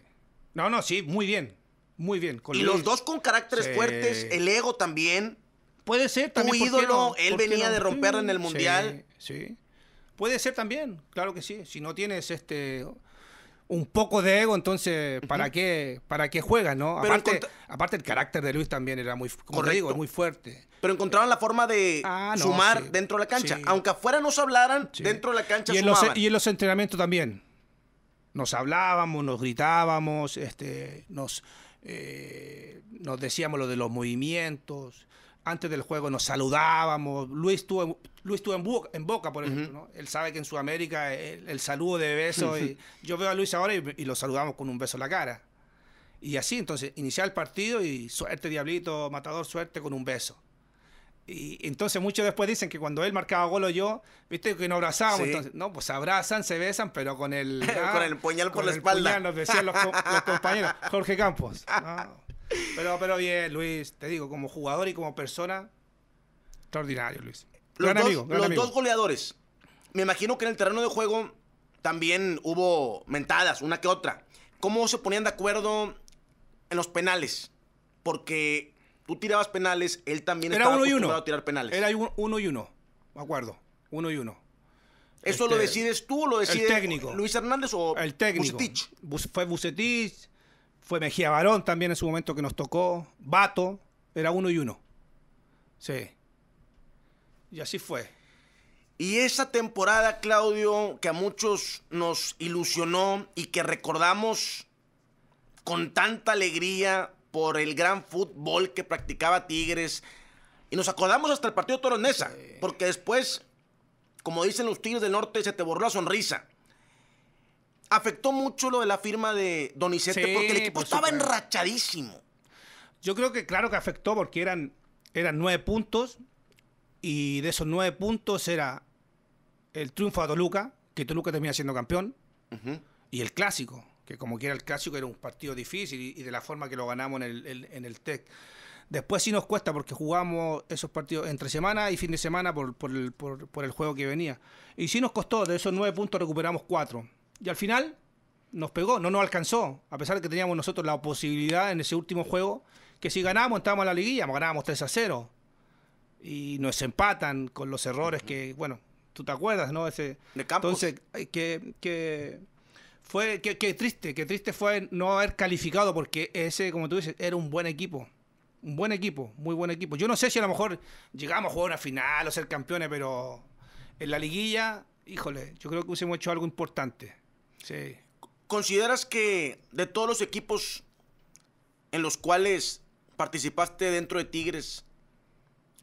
No, no, sí, muy bien. Muy bien. Con y los dos con caracteres fuertes, el ego también. Puede ser también. Un ídolo, él venía de romper en el mundial. Sí, sí. Puede ser también, claro que sí. Si no tienes este un poco de ego, entonces, ¿para, qué, ¿para juega, no? aparte, el carácter de Luis también era muy, muy fuerte. Pero encontraron la forma de ah, sumar dentro de la cancha. Aunque afuera nos hablaran, dentro de la cancha y en, los, e- y en los entrenamientos también. Nos hablábamos, nos gritábamos, este, nos, eh, nos decíamos lo de los movimientos antes del juego nos saludábamos. Luis estuvo, Luis en, boca, por ejemplo. Él sabe que en Sudamérica el, saludo de beso. y, yo veo a Luis ahora y, lo saludamos con un beso en la cara. Y así, entonces, iniciar el partido y suerte, Diablito, Matador, suerte con un beso. Y entonces muchos después dicen que cuando él marcaba gol o yo, viste que nos abrazábamos. Entonces, no, pues abrazan, se besan, pero con el... con ah, el puñal por la espalda. nos decían los, compañeros. Jorge Campos. Pero, pero bien, Luis, te digo, como jugador y como persona, extraordinario, Luis. los, dos, goleadores. Me imagino que en el terreno de juego también hubo mentadas, una que otra. ¿Cómo se ponían de acuerdo en los penales? Porque tú tirabas penales, él también Era estaba uno y uno. a tirar penales. Era uno y uno, me acuerdo. Uno y uno. ¿Eso lo este, decides tú o lo decide el técnico. Luis Hernández o el técnico. Bucetich? Fue Bucetich, fue Mejía Barón también en su momento que nos tocó. Bato, era uno y uno. Sí. Y así fue. Y esa temporada, Claudio, que a muchos nos ilusionó y que recordamos con tanta alegría por el gran fútbol que practicaba Tigres. Y nos acordamos hasta el partido Toronesa, porque después, como dicen los Tigres del Norte, se te borró la sonrisa afectó mucho lo de la firma de Don porque el equipo estaba enrachadísimo. Yo creo que claro que afectó porque eran, eran nueve puntos y de esos nueve puntos era el triunfo a Toluca, que Toluca termina siendo campeón, y el clásico, que como que era el clásico era un partido difícil y, de la forma que lo ganamos en el, en el TEC. Después sí nos cuesta porque jugamos esos partidos entre semana y fin de semana por, por, el, por el juego que venía. Y sí nos costó, de esos nueve puntos recuperamos cuatro y al final nos pegó, no nos alcanzó, a pesar de que teníamos nosotros la posibilidad en ese último juego, que si ganábamos estábamos en la liguilla, pues ganábamos 3 a 0. Y nos empatan con los errores que, bueno, tú te acuerdas, ¿no? Ese, de Entonces, que, que fue, que, triste, que triste fue no haber calificado, porque ese, como tú dices, era un buen equipo. Un buen equipo, muy buen equipo. Yo no sé si a lo mejor llegamos a jugar una final o ser campeones, pero en la liguilla, híjole, yo creo que hubiésemos hecho algo importante. Sí. ¿Consideras que de todos los equipos en los cuales participaste dentro de Tigres,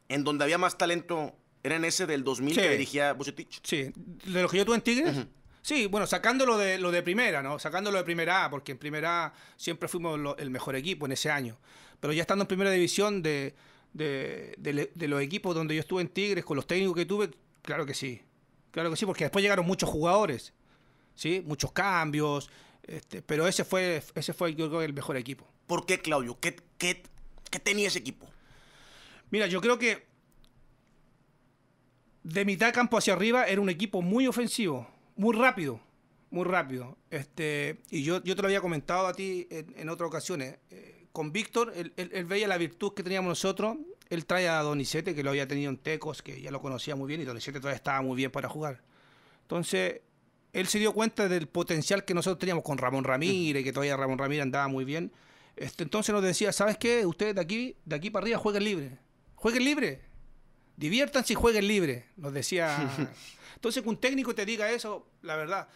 en donde había más talento, era en ese del 2000 que dirigía Bucetich? Sí, de lo que yo tuve en Tigres. Sí, bueno, sacándolo de, lo de primera, ¿no? sacándolo de primera A, porque en primera A siempre fuimos el mejor equipo en ese año. Pero ya estando en primera división de, de los equipos donde yo estuve en Tigres, con los técnicos que tuve, claro que sí. Claro que sí, porque después llegaron muchos jugadores muchos cambios, este, pero ese fue, ese fue el mejor equipo. ¿Por qué, Claudio? ¿Qué, tenía ese equipo? Mira, yo creo que de mitad campo hacia arriba era un equipo muy ofensivo, muy rápido, muy rápido. Este, y yo, yo te lo había comentado a ti en, en otras ocasiones. Eh, con Víctor, él, veía la virtud que teníamos nosotros. Él trae a Donizete, que lo había tenido en Tecos, que ya lo conocía muy bien, y Donizete todavía estaba muy bien para jugar. Entonces, él se dio cuenta del potencial que nosotros teníamos con Ramón Ramírez, que todavía Ramón Ramírez andaba muy bien. Este, entonces nos decía, ¿sabes qué? Ustedes de aquí, de aquí para arriba jueguen libre. Jueguen libre. Diviértanse y jueguen libre. Nos decía. Entonces que un técnico te diga eso, la verdad,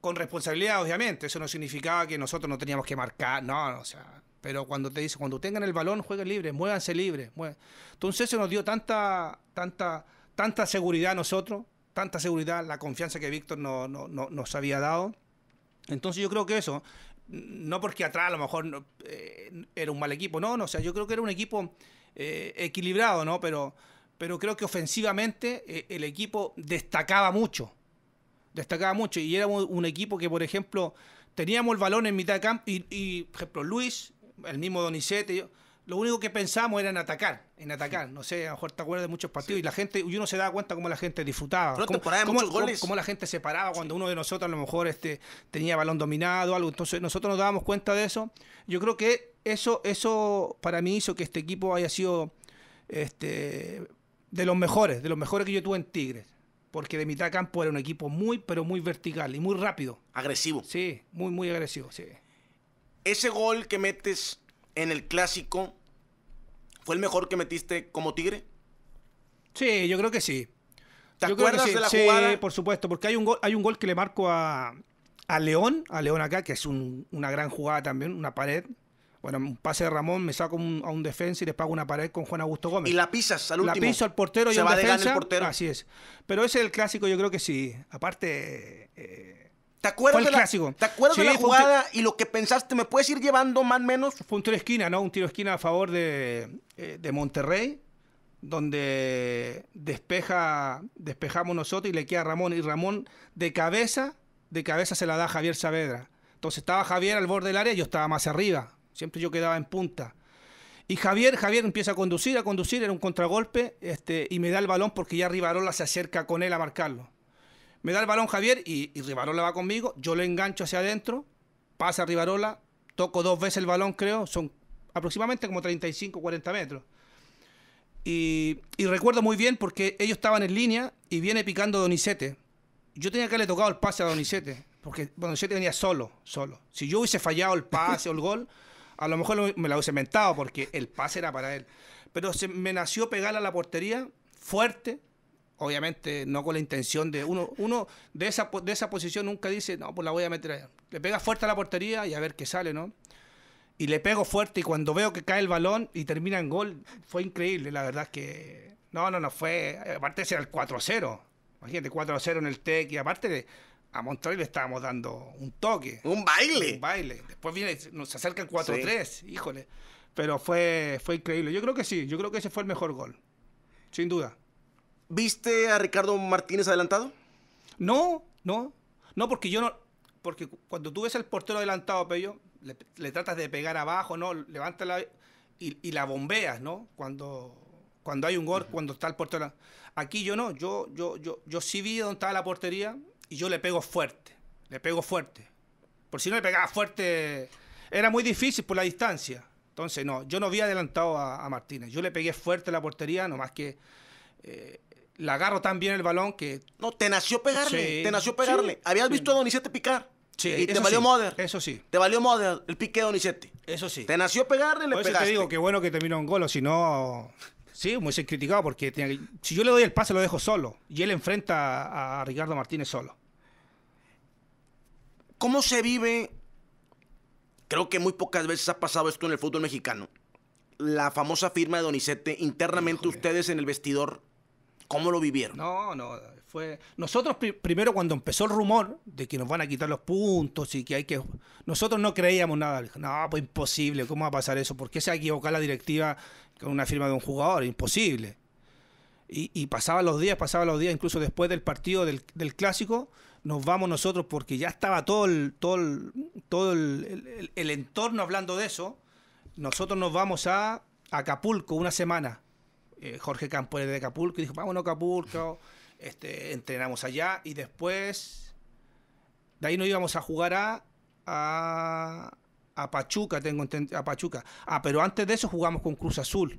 con responsabilidad, obviamente. Eso no significaba que nosotros no teníamos que marcar. No, o sea. Pero cuando te dice, cuando tengan el balón, jueguen libre, muévanse libre. Entonces eso nos dio tanta, tanta, tanta seguridad a nosotros tanta seguridad, la confianza que Víctor nos había dado. Entonces yo creo que eso, no porque atrás a lo mejor eh, era un mal equipo, no, no, o sea, yo creo que era un equipo eh, equilibrado, ¿no? Pero, pero creo que ofensivamente eh, el equipo destacaba mucho, destacaba mucho y era un, equipo que, por ejemplo, teníamos el balón en mitad de campo y, por ejemplo, Luis, el mismo Donizete, yo, lo único que pensamos era en atacar, en atacar. No sé, a lo mejor te acuerdas de muchos partidos y la gente, y uno se daba cuenta cómo la gente disfrutaba, cómo, la gente se paraba cuando uno de nosotros a lo mejor este, tenía balón dominado, o algo. Entonces nosotros nos dábamos cuenta de eso. Yo creo que eso, eso para mí hizo que este equipo haya sido este, de los mejores, de los mejores que yo tuve en Tigres. Porque de mitad de campo era un equipo muy, pero muy vertical y muy rápido. Agresivo. Sí, muy, muy agresivo, sí. Ese gol que metes en el clásico, ¿fue el mejor que metiste como Tigre? Sí, yo creo que sí. ¿Te acuerdas de la sí, jugada? por supuesto, porque hay un gol, hay un gol que le marco a, León, a León acá, que es una gran jugada también, una pared. Bueno, un pase de Ramón, me saco a un defensa y le pago una pared con Juan Augusto Gómez. Y la pisas al último. La piso al portero y Se va De el portero. Así es. Pero ese es el clásico, yo creo que sí. Aparte, eh, ¿Te acuerdas, de la, jugada y lo que pensaste? ¿Me puedes ir llevando más o menos? Fue un tiro de esquina, ¿no? Un tiro esquina a favor de, eh, de Monterrey, donde despeja, despejamos nosotros y le queda Ramón. Y Ramón de cabeza, de cabeza se la da Javier Saavedra. Entonces estaba Javier al borde del área, y yo estaba más arriba. Siempre yo quedaba en punta. Y Javier, Javier empieza a conducir, a conducir, era un contragolpe, este, y me da el balón porque ya Rivarola se acerca con él a marcarlo. Me da el balón Javier y, Rivarola va conmigo. Yo lo engancho hacia adentro. Pasa a Rivarola. Toco dos veces el balón, creo. Son aproximadamente como 35, 40 metros. Y, recuerdo muy bien porque ellos estaban en línea y viene picando Donizete. Yo tenía que haberle tocado el pase a Donizete, porque Donizete venía solo, solo. Si yo hubiese fallado el pase o el gol, a lo mejor me lo hubiese mentado porque el pase era para él. Pero se, me nació pegar a la portería fuerte obviamente no con la intención de uno, uno de esa, de esa posición nunca dice, no, pues la voy a meter allá. Le pega fuerte a la portería y a ver qué sale, ¿no? Y le pego fuerte y cuando veo que cae el balón y termina en gol, fue increíble, la verdad que... No, no, no fue... Aparte ese era el 4-0. Imagínate, 4-0 en el TEC y aparte a Monterrey le estábamos dando un toque. Un baile. Un baile. Después viene, nos acerca el 4-3, híjole. Pero fue, fue increíble. Yo creo que sí, yo creo que ese fue el mejor gol. Sin duda. ¿Viste a Ricardo Martínez adelantado? No, no. No, porque yo no. Porque cuando tú ves al portero adelantado, Pello, le, tratas de pegar abajo, ¿no? Levanta la. Y, la bombeas, ¿no? Cuando, cuando hay un gol, cuando está el portero. Aquí yo no. Yo, yo, yo, yo sí vi dónde estaba la portería y yo le pego fuerte. Le pego fuerte. Por si no le pegaba fuerte. Era muy difícil por la distancia. Entonces, no, yo no vi adelantado a, Martínez. Yo le pegué fuerte la portería, nomás que eh, la agarro tan bien el balón que. No, te nació pegarle. Te nació pegarle. Habías visto a Donizete picar. Sí, y te valió Mother. Eso sí. Te valió Mother el pique de Donizete. Eso sí. Te nació pegarle le te digo que bueno que terminó un gol, si no. Sí, muy ser criticado porque si yo le doy el pase lo dejo solo y él enfrenta a Ricardo Martínez solo. ¿Cómo se vive? Creo que muy pocas veces ha pasado esto en el fútbol mexicano. La famosa firma de Donizete, internamente ustedes en el vestidor ¿Cómo lo vivieron? No, no, fue... Nosotros primero cuando empezó el rumor de que nos van a quitar los puntos y que hay que... Nosotros no creíamos nada. No, pues imposible, ¿cómo va a pasar eso? ¿Por qué se va a la directiva con una firma de un jugador? Imposible. Y, y pasaban los días, pasaban los días, incluso después del partido del, clásico, nos vamos nosotros porque ya estaba todo todo todo el entorno hablando de eso. Nosotros nos vamos a Acapulco una semana eh, Jorge Campos de Acapulco, y dijo, vámonos a Acapulco, este, entrenamos allá, y después, de ahí nos íbamos a jugar a, a, Pachuca, tengo a Pachuca. Ah, pero antes de eso jugamos con Cruz Azul.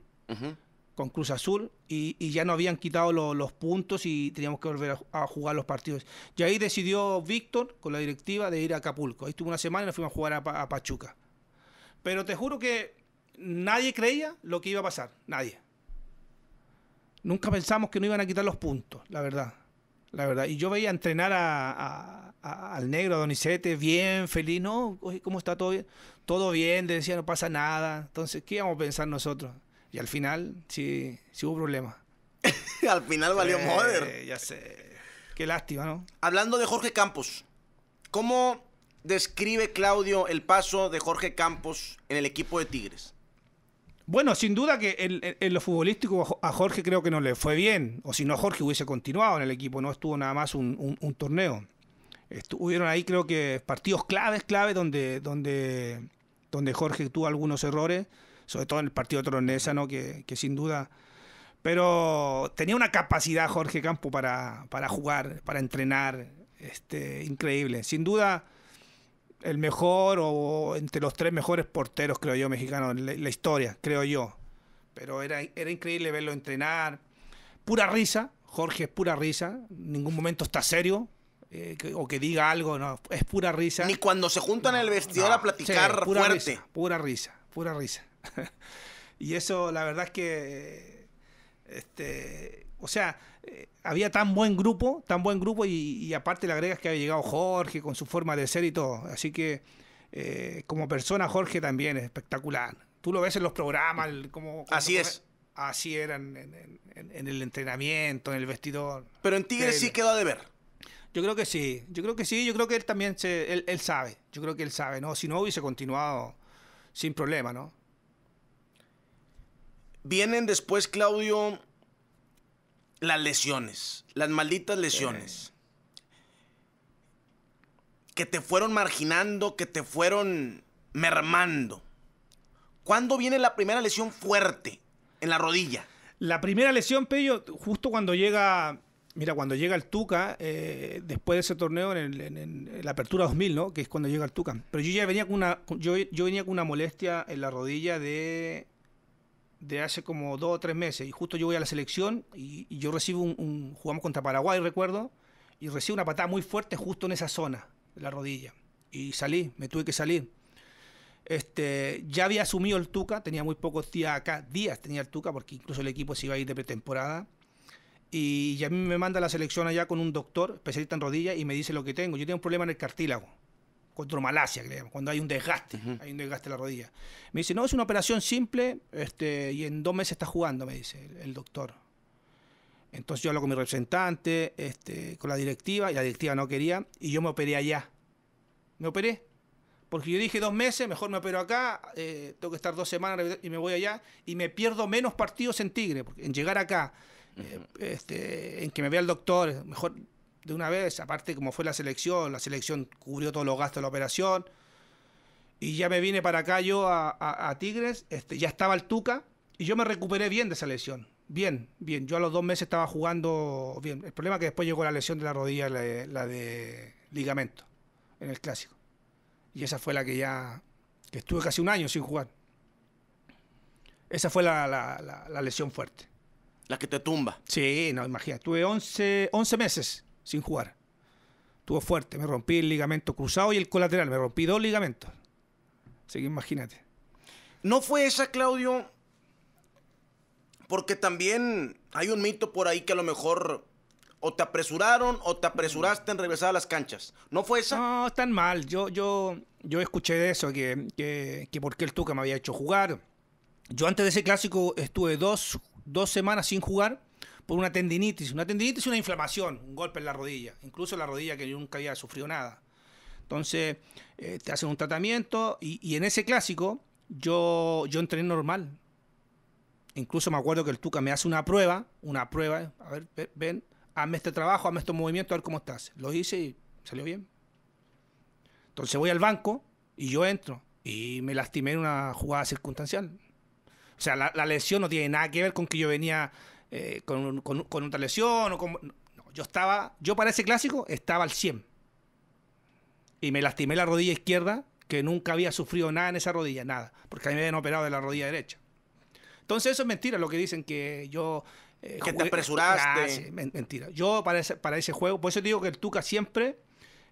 Con Cruz Azul y, ya nos habían quitado los puntos y teníamos que volver a, jugar los partidos. Y ahí decidió Víctor, con la directiva, de ir a Acapulco. Ahí estuvo una semana y nos fuimos a jugar a Pachuca. Pero te juro que nadie creía lo que iba a pasar, nadie nunca pensamos que no iban a quitar los puntos, la verdad. La verdad. Y yo veía entrenar a, al negro, a Donizete, bien, feliz, ¿no? Oye, ¿cómo está todo bien? Todo bien, decía, no pasa nada. Entonces, ¿qué íbamos a pensar nosotros? Y al final, sí, sí hubo problemas. al final valió eh, Ya sé. Qué lástima, ¿no? Hablando de Jorge Campos, ¿cómo describe Claudio el paso de Jorge Campos en el equipo de Tigres? Bueno, sin duda que en, lo futbolístico a Jorge creo que no le fue bien, o si no Jorge hubiese continuado en el equipo, no estuvo nada más un, torneo. Estuvieron ahí creo que partidos claves, claves donde, donde, donde Jorge tuvo algunos errores, sobre todo en el partido tronésano, que, que sin duda... Pero tenía una capacidad Jorge Campo para, para jugar, para entrenar, este, increíble. Sin duda el mejor o entre los tres mejores porteros, creo yo, mexicanos en la, historia, creo yo. Pero era, era increíble verlo entrenar. Pura risa, Jorge es pura risa, en ningún momento está serio, eh, o que diga algo, no, es pura risa. Ni cuando se juntan en el vestidor a platicar pura fuerte. Risa, pura risa, pura risa. y eso, la verdad es que este, o sea, eh, había tan buen grupo, tan buen grupo y, aparte le agregas que había llegado Jorge con su forma de ser y todo. Así que eh, como persona Jorge también es espectacular. Tú lo ves en los programas, como... Así es. Así eran en, el entrenamiento, en el vestidor. Pero en Tigre sí quedó de ver. Yo creo que sí, yo creo que sí, yo creo que él también sabe, yo creo que él sabe, ¿no? Si no hubiese continuado sin problema, ¿no? Vienen después, Claudio, las lesiones, las malditas lesiones. Que te fueron marginando, que te fueron mermando. ¿Cuándo viene la primera lesión fuerte en la rodilla? La primera lesión, Pello, justo cuando llega, mira, cuando llega el Tuca, eh, después de ese torneo en, la Apertura 2000, ¿no? Que es cuando llega el Tuca. Pero yo ya venía con una, yo, yo venía con una molestia en la rodilla de de hace como dos o tres meses y justo yo voy a la selección y, yo recibo un, jugamos contra Paraguay recuerdo y recibo una patada muy fuerte justo en esa zona de la rodilla y salí me tuve que salir este ya había asumido el Tuca tenía muy pocos días acá días tenía el Tuca porque incluso el equipo se iba a ir de pretemporada y ya me manda la selección allá con un doctor especialista en rodilla y me dice lo que tengo yo tengo un problema en el cartílago Malasia, cuando hay un desgaste, hay un desgaste en la rodilla. Me dice, no, es una operación simple este, y en dos meses está jugando, me dice el, doctor. Entonces yo hablo con mi representante, este, con la directiva, y la directiva no quería, y yo me operé allá. Me operé. Porque yo dije dos meses, mejor me opero acá, eh, tengo que estar dos semanas y me voy allá, y me pierdo menos partidos en Tigre, porque en llegar acá, eh, este, en que me vea el doctor, mejor de una vez, aparte como fue la selección, la selección cubrió todos los gastos de la operación. Y ya me vine para acá yo a, Tigres, este, ya estaba el Tuca, y yo me recuperé bien de esa lesión. Bien, bien. Yo a los dos meses estaba jugando bien. El problema es que después llegó la lesión de la rodilla, la de, ligamento, en el clásico. Y esa fue la que ya. que estuve casi un año sin jugar. Esa fue la, lesión fuerte. La que te tumba. Sí, no, imagínate. Tuve 11, 11 meses sin jugar. Estuvo fuerte, me rompí el ligamento cruzado y el colateral, me rompí dos ligamentos. Así que imagínate. ¿No fue esa, Claudio? Porque también hay un mito por ahí que a lo mejor o te apresuraron o te apresuraste en regresar a las canchas. ¿No fue esa? No, están mal. Yo, yo, yo escuché de eso, que, que, que, porque el Tuca me había hecho jugar. Yo antes de ese clásico estuve dos semanas sin jugar por una tendinitis. Una tendinitis es una inflamación, un golpe en la rodilla, incluso en la rodilla que yo nunca había sufrido nada. Entonces, eh, te hacen un tratamiento y, en ese clásico yo, yo normal. Incluso me acuerdo que el Tuca me hace una prueba, una prueba, a ver, ven, hazme este trabajo, hazme estos movimientos, a ver cómo estás. Lo hice y salió bien. Entonces voy al banco y yo entro y me lastimé en una jugada circunstancial. O sea, la, la lesión no tiene nada que ver con que yo venía eh, con, una lesión o como No, yo estaba, yo para ese clásico estaba al 100. Y me lastimé la rodilla izquierda, que nunca había sufrido nada en esa rodilla, nada, porque a mí me habían operado de la rodilla derecha. Entonces eso es mentira lo que dicen que yo... Eh, que te apresuraste. Ah, mentira. Yo para ese, para ese juego, por eso digo que el Tuca siempre,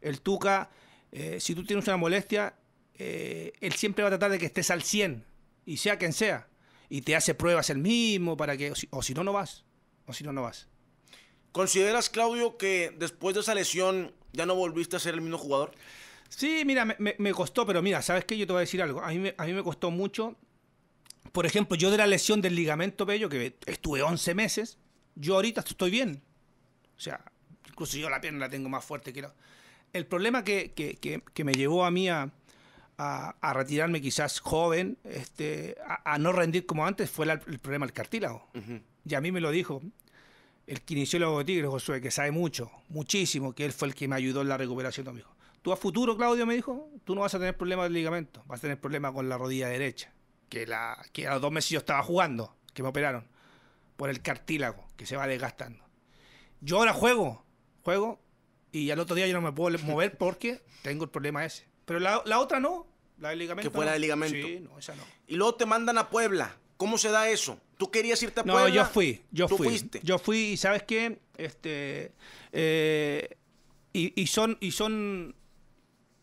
el Tuca, eh, si tú tienes una molestia, él siempre va a tratar de que estés al 100, y sea quien sea y te hace pruebas el mismo para que, o si, no, no vas. O si no, no vas. ¿Consideras, Claudio, que después de esa lesión ya no volviste a ser el mismo jugador? Sí, mira, me, costó, pero mira, ¿sabes qué? Yo te voy a decir algo. A mí, me, costó mucho. Por ejemplo, yo de la lesión del ligamento bello, que estuve 11 meses, yo ahorita estoy bien. O sea, incluso yo la pierna la tengo más fuerte que la... El problema que, que me llevó a mí a, a, retirarme quizás joven, este, a, no rendir como antes, fue el problema del cartílago. Y a mí me lo dijo el kinesiólogo de Tigres, Josué, que sabe mucho, muchísimo, que él fue el que me ayudó en la recuperación me Tú a futuro, Claudio, me dijo, tú no vas a tener problemas de ligamento, vas a tener problemas con la rodilla derecha, que, la, que a los dos meses yo estaba jugando, que me operaron, por el cartílago, que se va desgastando. Yo ahora juego, juego, y al otro día yo no me puedo mover porque tengo el problema ese. Pero la, la otra no, la del ligamento. Que fue la de ligamento. Sí, no, esa no. Y luego te mandan a Puebla. ¿Cómo se da eso? ¿Tú querías irte a Puebla? No, yo fui, yo fui. Fuiste? Yo fui y ¿sabes qué? Este, eh, y, son, y son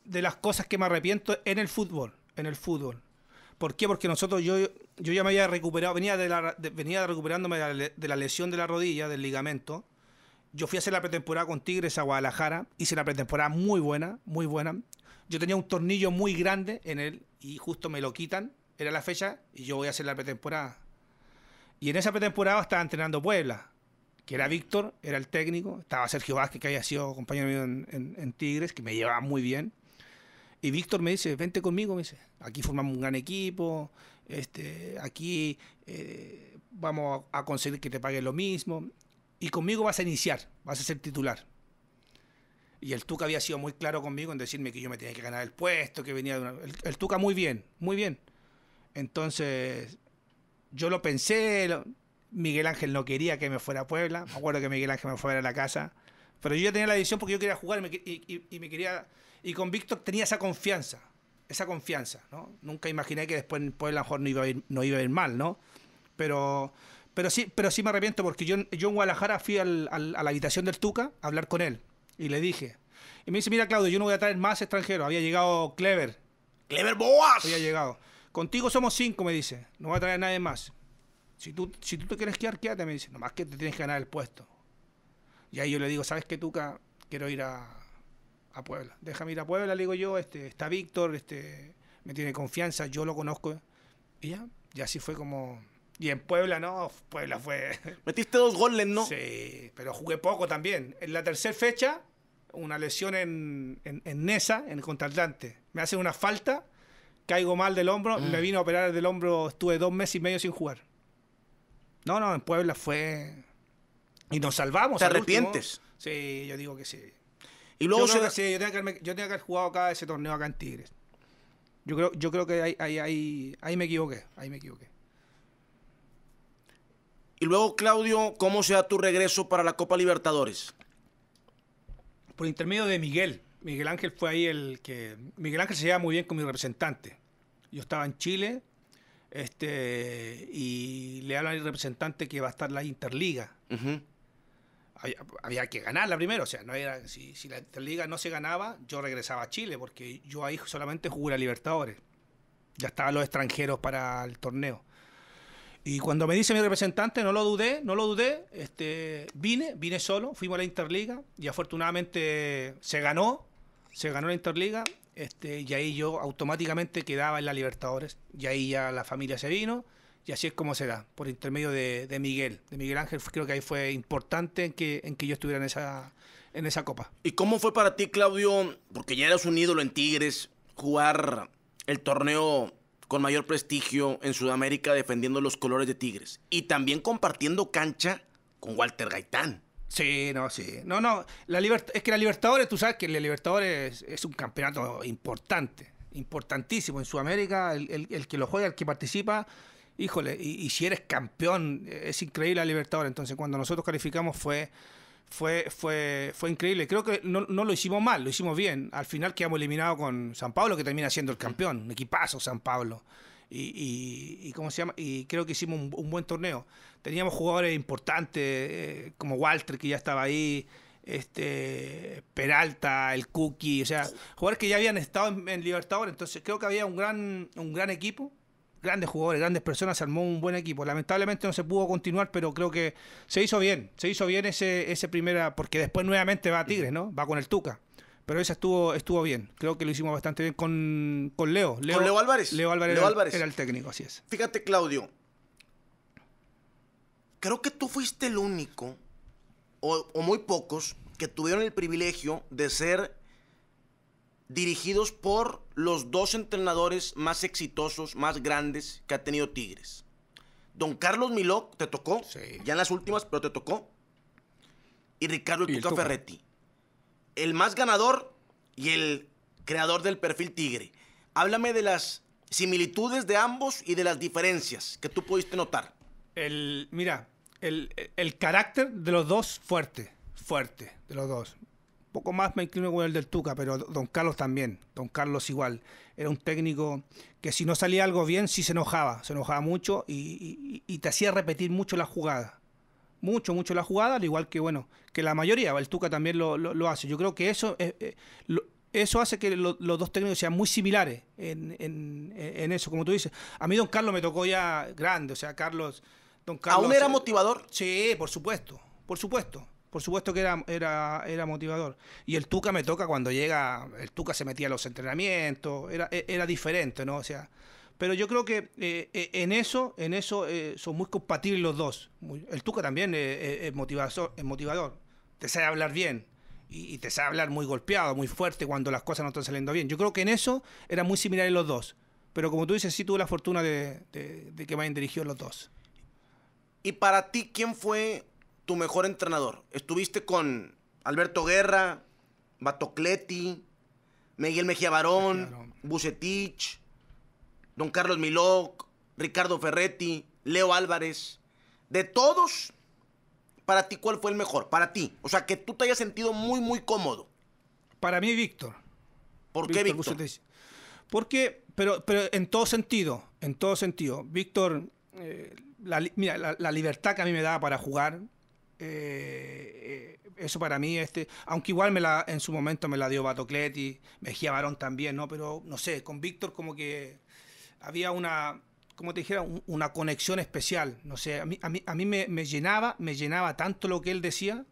de las cosas que me arrepiento en el fútbol, en el fútbol. ¿Por qué? Porque nosotros, yo, yo ya me había recuperado, venía, de la, venía recuperándome de la, lesión de la rodilla, del ligamento. Yo fui a hacer la pretemporada con Tigres a Guadalajara, hice la pretemporada muy buena, muy buena yo tenía un tornillo muy grande en él y justo me lo quitan. Era la fecha y yo voy a hacer la pretemporada. Y en esa pretemporada estaba entrenando Puebla, que era Víctor, era el técnico. Estaba Sergio Vázquez, que había sido compañero mío en, Tigres, que me llevaba muy bien. Y Víctor me dice, vente conmigo, me dice, aquí formamos un gran equipo, este, aquí eh, vamos a, conseguir que te paguen lo mismo, y conmigo vas a iniciar, vas a ser titular. Y el Tuca había sido muy claro conmigo en decirme que yo me tenía que ganar el puesto, que venía el, Tuca muy bien, muy bien. Entonces, yo lo pensé, Miguel Ángel no quería que me fuera a Puebla, me acuerdo que Miguel Ángel me fue a la casa, pero yo ya tenía la decisión porque yo quería jugar y me, quería... Y con Víctor tenía esa confianza, esa confianza, ¿no? Nunca imaginé que después en Puebla mejor no iba a ir, mal, ¿no? Pero, pero, sí, pero sí me arrepiento porque yo, yo en Guadalajara fui a la habitación del Tuca a hablar con él y le dije. Y me dice, mira Claudio, yo no voy a traer más extranjeros. Había llegado Clever. Clever Boas. Había llegado. Contigo somos cinco, me dice. No voy a traer nadie más. Si tú, si tú te quieres quedar, quédate, me dice. Nomás que te tienes que ganar el puesto. Y ahí yo le digo, ¿sabes qué, Tuca? Quiero ir a, a Puebla. Déjame ir a Puebla, le digo yo. Este, está Víctor, este, me tiene confianza, yo lo conozco. Y ya, y así fue como y en Puebla no, Puebla fue. Metiste dos goles, ¿no? Sí, pero jugué poco también. En la tercera fecha, una lesión en, en, en Nesa, en el contratante. Me hacen una falta, caigo mal del hombro, mm. me vino a operar del hombro, estuve dos meses y medio sin jugar. No, no, en Puebla fue. Y nos salvamos. ¿Te arrepientes? Sí, yo digo que sí. Y luego yo, tenía que haber jugado acá ese torneo acá en Tigres. Yo creo, yo creo que ahí, ahí, ahí, ahí me equivoqué. Ahí me equivoqué. Y luego, Claudio, ¿cómo será tu regreso para la Copa Libertadores? Por intermedio de Miguel. Miguel Ángel fue ahí el que... Miguel Ángel se lleva muy bien con mi representante. Yo estaba en Chile este, y le habla al representante que va a estar la Interliga. había, que ganarla primero, o sea, no era, si, si, la Interliga no se ganaba, yo regresaba a Chile, porque yo ahí solamente jugué a Libertadores. Ya estaban los extranjeros para el torneo. Y cuando me dice mi representante, no lo dudé, no lo dudé, este, vine, vine solo, fuimos a la Interliga y afortunadamente se ganó, se ganó la Interliga este, y ahí yo automáticamente quedaba en la Libertadores y ahí ya la familia se vino y así es como se da, por intermedio de, Miguel, de Miguel Ángel, creo que ahí fue importante en que, en que yo estuviera en esa, en esa copa. ¿Y cómo fue para ti, Claudio, porque ya eras un ídolo en Tigres, jugar el torneo con mayor prestigio en Sudamérica defendiendo los colores de Tigres y también compartiendo cancha con Walter Gaitán. Sí, no, sí. No, no, la es que la Libertadores, tú sabes que la Libertadores es, un campeonato importante, importantísimo en Sudamérica, el, que lo juega, el que participa, híjole, y, y si eres campeón, es increíble la Libertadores. Entonces, cuando nosotros calificamos fue fue, fue, fue increíble. Creo que no, lo hicimos mal, lo hicimos bien. Al final quedamos eliminados con San Pablo, que termina siendo el campeón. Un equipazo San Pablo. Y, y, ¿cómo se llama? y creo que hicimos un, buen torneo. Teníamos jugadores importantes, eh, como Walter, que ya estaba ahí, este Peralta, el Cookie, o sea, jugadores que ya habían estado en, en Libertadores. Entonces creo que había un gran, un gran equipo grandes jugadores, grandes personas, se armó un buen equipo. Lamentablemente no se pudo continuar, pero creo que se hizo bien, se hizo bien ese, ese primera, porque después nuevamente va a Tigres, ¿no? Va con el Tuca. Pero esa estuvo, estuvo bien, creo que lo hicimos bastante bien con, Leo. Leo. Con Leo Álvarez. Leo Álvarez, era, el técnico, así es. Fíjate, Claudio, creo que tú fuiste el único, o muy pocos, que tuvieron el privilegio de ser dirigidos por los dos entrenadores más exitosos, más grandes que ha tenido Tigres. Don Carlos Miló, te tocó, ya en las últimas, pero te tocó. Y Ricardo Ferretti. El más ganador y el creador del perfil Tigre. Háblame de las similitudes de ambos y de las diferencias que tú pudiste notar. El, mira, el, el, carácter de los dos fuerte, fuerte, de los dos poco más me inclino con el del Tuca, pero Don Carlos también, Don Carlos igual. Era un técnico que si no salía algo bien, sí se enojaba, se enojaba mucho y, te hacía repetir mucho la jugada. Mucho, mucho la jugada, al igual que, bueno, que la mayoría, el Tuca también lo, hace. Yo creo que eso, eh, eh, eso hace que los dos técnicos sean muy similares en, en, en eso, como tú dices. A mí Don Carlos me tocó ya grande, o sea, Carlos... Don Carlos, ¿Aún era eh, motivador? Sí, por supuesto, por supuesto. Por supuesto que era, era, era motivador. Y el Tuca me toca cuando llega, el Tuca se metía a los entrenamientos, era, e, era diferente, ¿no? O sea, pero yo creo que eh, e, en eso, en eso eh, son muy compatibles los dos. el Tuca también eh, es, motivador, te sabe hablar bien y, te sabe hablar muy golpeado, muy fuerte cuando las cosas no están saliendo bien. Yo creo que en eso eran muy similares los dos. Pero como tú dices, sí tuve la fortuna de, de, de que me dirigió los dos. Y para ti, ¿quién fue tu mejor entrenador? Estuviste con Alberto Guerra, Batocleti, Miguel Mejía Barón, Busetich Don Carlos Milok... Ricardo Ferretti, Leo Álvarez. De todos, para ti, ¿cuál fue el mejor? Para ti. O sea, que tú te hayas sentido muy, muy cómodo. Para mí, Víctor. ¿Por qué Víctor? Porque, pero, pero en todo sentido, en todo sentido. Víctor, eh, la, la libertad que a mí me daba para jugar, eh, eh, eso para mí, este, aunque igual me la, en su momento me la dio Batocleti, Mejía Barón también, ¿no? Pero no sé, con Víctor como que había una, como te dijera, una conexión especial. No sé, a mí, a mí, me, llenaba, me llenaba tanto lo que él decía.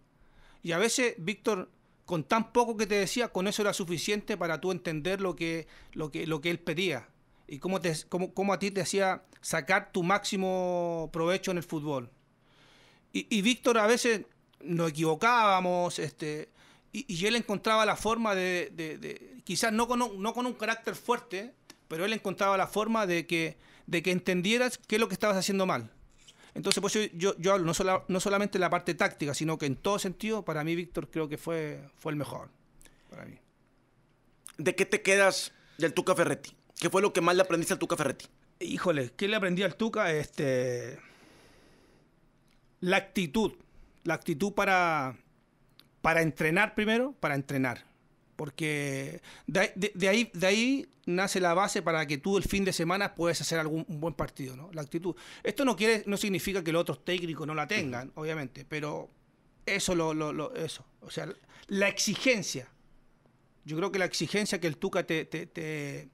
Y a veces, Víctor, con tan poco que te decía, con eso era suficiente para tú entender lo que, lo que, lo que él pedía. Y cómo, te, cómo a ti te hacía sacar tu máximo provecho en el fútbol. Y, Víctor a veces nos equivocábamos, este, y, él encontraba la forma de, de, quizás no con, un, no con un carácter fuerte, pero él encontraba la forma de que, de que entendieras qué es lo que estabas haciendo mal. Entonces, pues yo, yo, hablo no, solamente no solamente la parte táctica, sino que en todo sentido, para mí Víctor creo que fue, fue el mejor. ¿De qué te quedas del Tuca Ferretti? ¿Qué fue lo que más le aprendiste al Tuca Ferretti? Híjole, ¿qué le aprendí al Tuca? Este, la actitud, la actitud para, para entrenar primero, para entrenar. Porque de, ahí, de ahí nace la base para que tú el fin de semana puedas hacer algún un buen partido, ¿no? La actitud. Esto no quiere, no significa que los otros técnicos no la tengan, obviamente, pero eso lo, eso. O sea, la exigencia. Yo creo que la exigencia que el Tuca te, te, eh,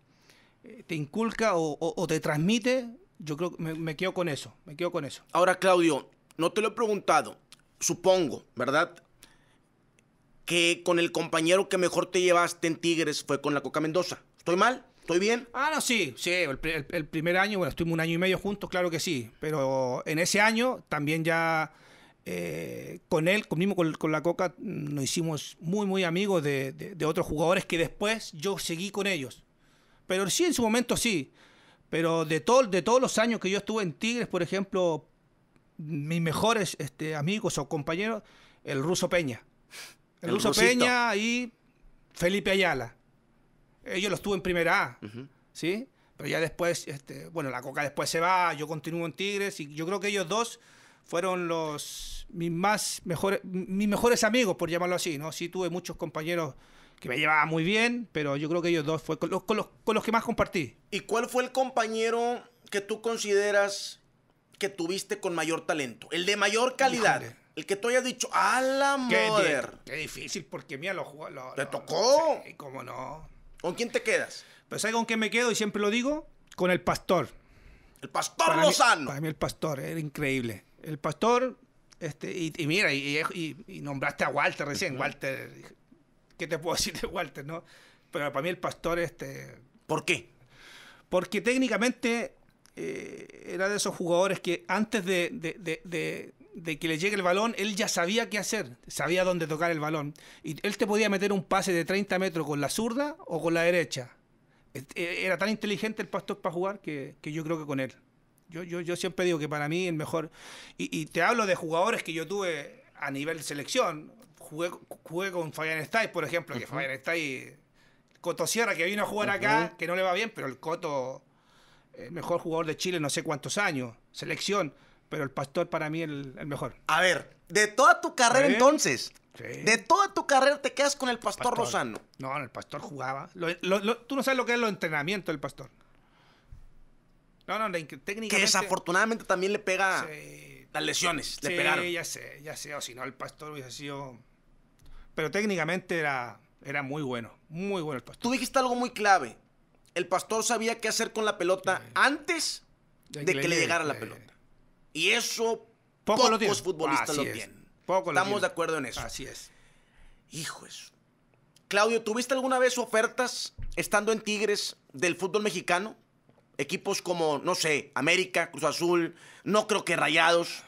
inculca o, te transmite yo creo que me, quedo con eso, me quedo con eso. Ahora, Claudio, no te lo he preguntado, supongo, ¿verdad? Que con el compañero que mejor te llevaste en Tigres fue con la Coca Mendoza. ¿Estoy mal? ¿Estoy bien? Ah, no, sí, sí. El, primer año, bueno, estuvimos un año y medio juntos, claro que sí. Pero en ese año también ya eh, con él, con, con, la Coca, nos hicimos muy, muy amigos de, otros jugadores que después yo seguí con ellos. Pero sí, en su momento sí. Pero de, de todos los años que yo estuve en Tigres, por ejemplo, mis mejores este, amigos o compañeros, el ruso Peña. El, ruso Peña y Felipe Ayala. Ellos los tuve en primera A, ¿sí? Pero ya después, este, bueno, la coca después se va, yo continúo en Tigres y yo creo que ellos dos fueron los mis más mejores mis mejores amigos por llamarlo así no sí tuve muchos compañeros que me llevaban muy bien pero yo creo que ellos dos fue los, con los, con los que más compartí y cuál fue el compañero que tú consideras que tuviste con mayor talento? El de mayor calidad. El que tú hayas dicho, a la qué Qué, difícil, porque mira, lo, jugó... ¿Te tocó? Y ¿Cómo no? ¿Con quién te quedas? Pues ¿sabes con quién me quedo? Y siempre lo digo, con el pastor. El pastor Lozano. para mí el pastor, era increíble. El pastor, este, y, mira, y, y, nombraste a Walter recién. Walter, ¿qué te puedo decir de Walter, no? Pero para mí el pastor, este... ¿Por qué? Porque técnicamente eh, era de esos jugadores que antes de, que le llegue el balón, él ya sabía qué hacer, sabía dónde tocar el balón. Y él te podía meter un pase de 30 metros con la zurda o con la derecha. Eh, era tan inteligente el pastor para jugar que, yo creo que con él. Yo, yo, yo, siempre digo que para mí el mejor. Y, te hablo de jugadores que yo tuve a nivel selección. Jugué, con Fabian por ejemplo, que Fabian Coto Sierra, que vino a jugar acá, que no le va bien, pero el Coto eh, mejor jugador de Chile, no sé cuántos años, selección, pero el Pastor para mí el, el mejor. A ver, de toda tu carrera entonces, de toda tu carrera te quedas con el Pastor, Rosano. No, el Pastor jugaba. tú no sabes lo que es los entrenamiento del Pastor. No, no, técnicamente... Que desafortunadamente también le pega las lesiones, le pegaron. ya sé, ya sé, o si no el Pastor hubiese sido... Pero técnicamente era, era muy bueno, muy bueno el Pastor. Tú dijiste algo muy clave, el pastor sabía qué hacer con la pelota antes de, que, le, llegara la pelota. Y eso Poco pocos futbolistas lo tienen. Estamos de acuerdo en eso. Así es. Hijo eso. Claudio, ¿tuviste alguna vez ofertas estando en Tigres del fútbol mexicano? Equipos como, no sé, América, Cruz Azul, no creo que Rayados.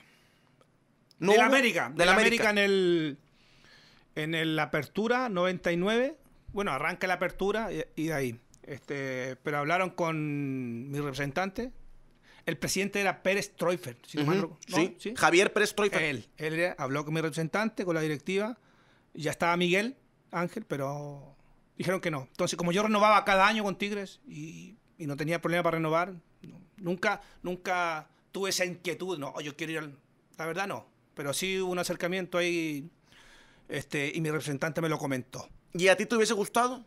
¿No del América. Del, América. en el en el, apertura 99. Bueno, arranca la apertura y de ahí. Este, pero hablaron con mi representante. El presidente era Pérez Troifer, Javier Pérez Troifer. Él, habló con mi representante, con la directiva. Ya estaba Miguel Ángel, pero dijeron que no. Entonces, como yo renovaba cada año con Tigres y, no tenía problema para renovar, nunca, nunca tuve esa inquietud. No, oh, yo quiero ir al... La verdad, no. Pero sí hubo un acercamiento ahí este, y mi representante me lo comentó. ¿Y a ti te hubiese gustado?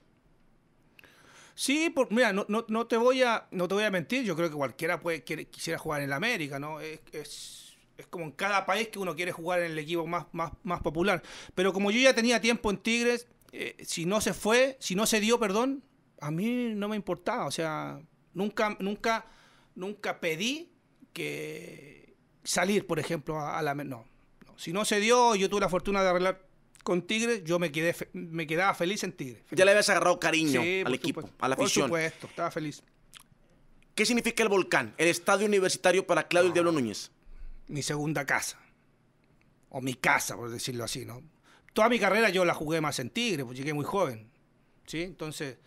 Sí, por, mira, no, no, no, te voy a, no te voy a mentir, yo creo que cualquiera puede, quisiera jugar en la América, ¿no? Es, es, como en cada país que uno quiere jugar en el equipo más, más, popular. Pero como yo ya tenía tiempo en Tigres, eh, si no se fue, si no se dio, perdón, a mí no me importaba. O sea, nunca, nunca, nunca pedí que salir, por ejemplo, a, la... no. Si no se dio, yo tuve la fortuna de arreglar con Tigre, yo me quedé me quedaba feliz en Tigre. Ya le habías agarrado cariño al equipo, a la afición. Por supuesto, estaba feliz. ¿Qué significa el Volcán, el estadio universitario para Claudio Diablo Núñez? Mi segunda casa. O mi casa, por decirlo así, ¿no? Toda mi carrera yo la jugué más en Tigre, pues llegué muy joven. ¿Sí? Entonces,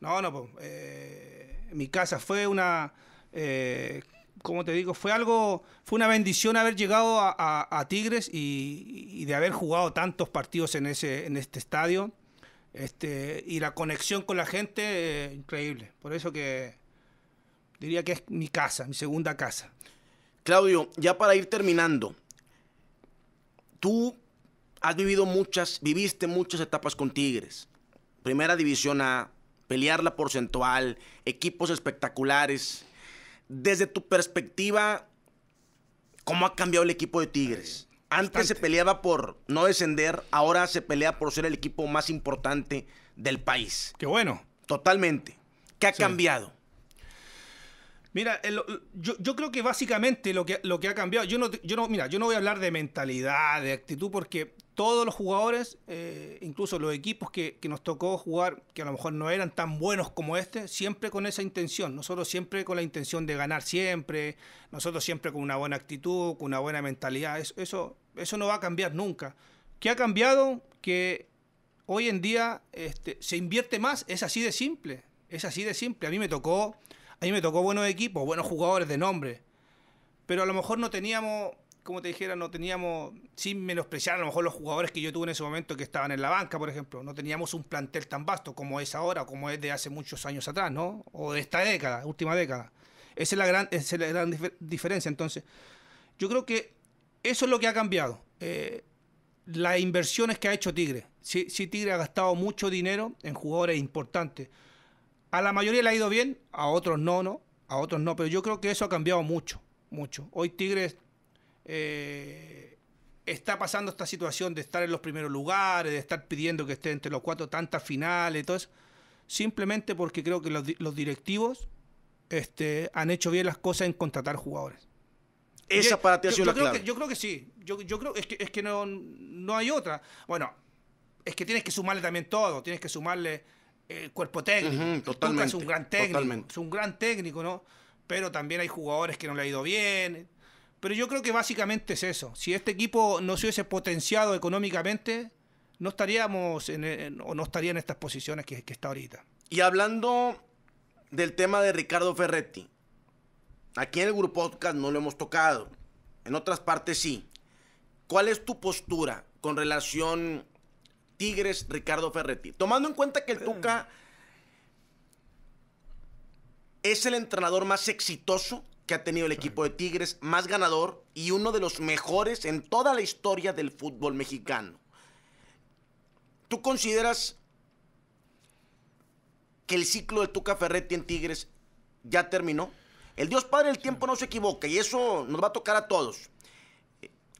no, no, pues, eh, mi casa fue una eh, como te digo, fue algo, fue una bendición haber llegado a, Tigres y, de haber jugado tantos partidos en, ese, en este estadio. Este, y la conexión con la gente, eh, increíble. Por eso que diría que es mi casa, mi segunda casa. Claudio, ya para ir terminando, tú has vivido muchas, viviste muchas etapas con Tigres. Primera división A, pelear la porcentual, equipos espectaculares, desde tu perspectiva, ¿cómo ha cambiado el equipo de Tigres? Antes se peleaba por no descender, ahora se pelea por ser el equipo más importante del país. Qué bueno. Totalmente. ¿Qué ha cambiado? Mira, eh, yo, creo que básicamente lo que, lo que ha cambiado, yo yo no, mira, yo no voy a hablar de mentalidad, de actitud, porque todos los jugadores, eh, incluso los equipos que, nos tocó jugar, que a lo mejor no eran tan buenos como este, siempre con esa intención. Nosotros siempre con la intención de ganar siempre, nosotros siempre con una buena actitud, con una buena mentalidad. Eso, eso, no va a cambiar nunca. ¿Qué ha cambiado? Que hoy en día este, se invierte más, es así de simple. Es así de simple. A mí me tocó, a mí me tocó buenos equipos, buenos jugadores de nombre. Pero a lo mejor no teníamos como te dijera, no teníamos, sin menospreciar a lo mejor los jugadores que yo tuve en ese momento que estaban en la banca, por ejemplo, no teníamos un plantel tan vasto como es ahora, como es de hace muchos años atrás, ¿no? O de esta década, última década. Esa es la gran, es la gran diferencia. Entonces, yo creo que eso es lo que ha cambiado. Eh, las inversiones que ha hecho Tigre. Sí, sí, Tigre ha gastado mucho dinero en jugadores importantes. A la mayoría le ha ido bien, a otros no, no, a otros no, pero yo creo que eso ha cambiado mucho, mucho. Hoy Tigres eh, está pasando esta situación de estar en los primeros lugares, de estar pidiendo que esté entre los cuatro tantas finales simplemente porque creo que los, directivos este, han hecho bien las cosas en contratar jugadores. Esa para ti ha sido yo, creo Que, yo creo que sí. Yo, creo es que, es que no, no, hay otra. Bueno, es que tienes que sumarle también todo. Tienes que sumarle el eh, cuerpo técnico. Es un gran técnico. Es un gran técnico, ¿no? Pero también hay jugadores que no le ha ido bien. Pero yo creo que básicamente es eso. Si este equipo no se hubiese potenciado económicamente, no estaríamos en, o no estaría en estas posiciones que, está ahorita. Y hablando del tema de Ricardo Ferretti, aquí en el Grupo Podcast no lo hemos tocado, en otras partes sí. ¿Cuál es tu postura con relación Tigres Ricardo Ferretti? Tomando en cuenta que el Tuca es el entrenador más exitoso que ha tenido el equipo de Tigres, más ganador y uno de los mejores en toda la historia del fútbol mexicano. ¿Tú consideras que el ciclo de Tuca Ferretti en Tigres ya terminó? El Dios Padre del Tiempo no se equivoca y eso nos va a tocar a todos.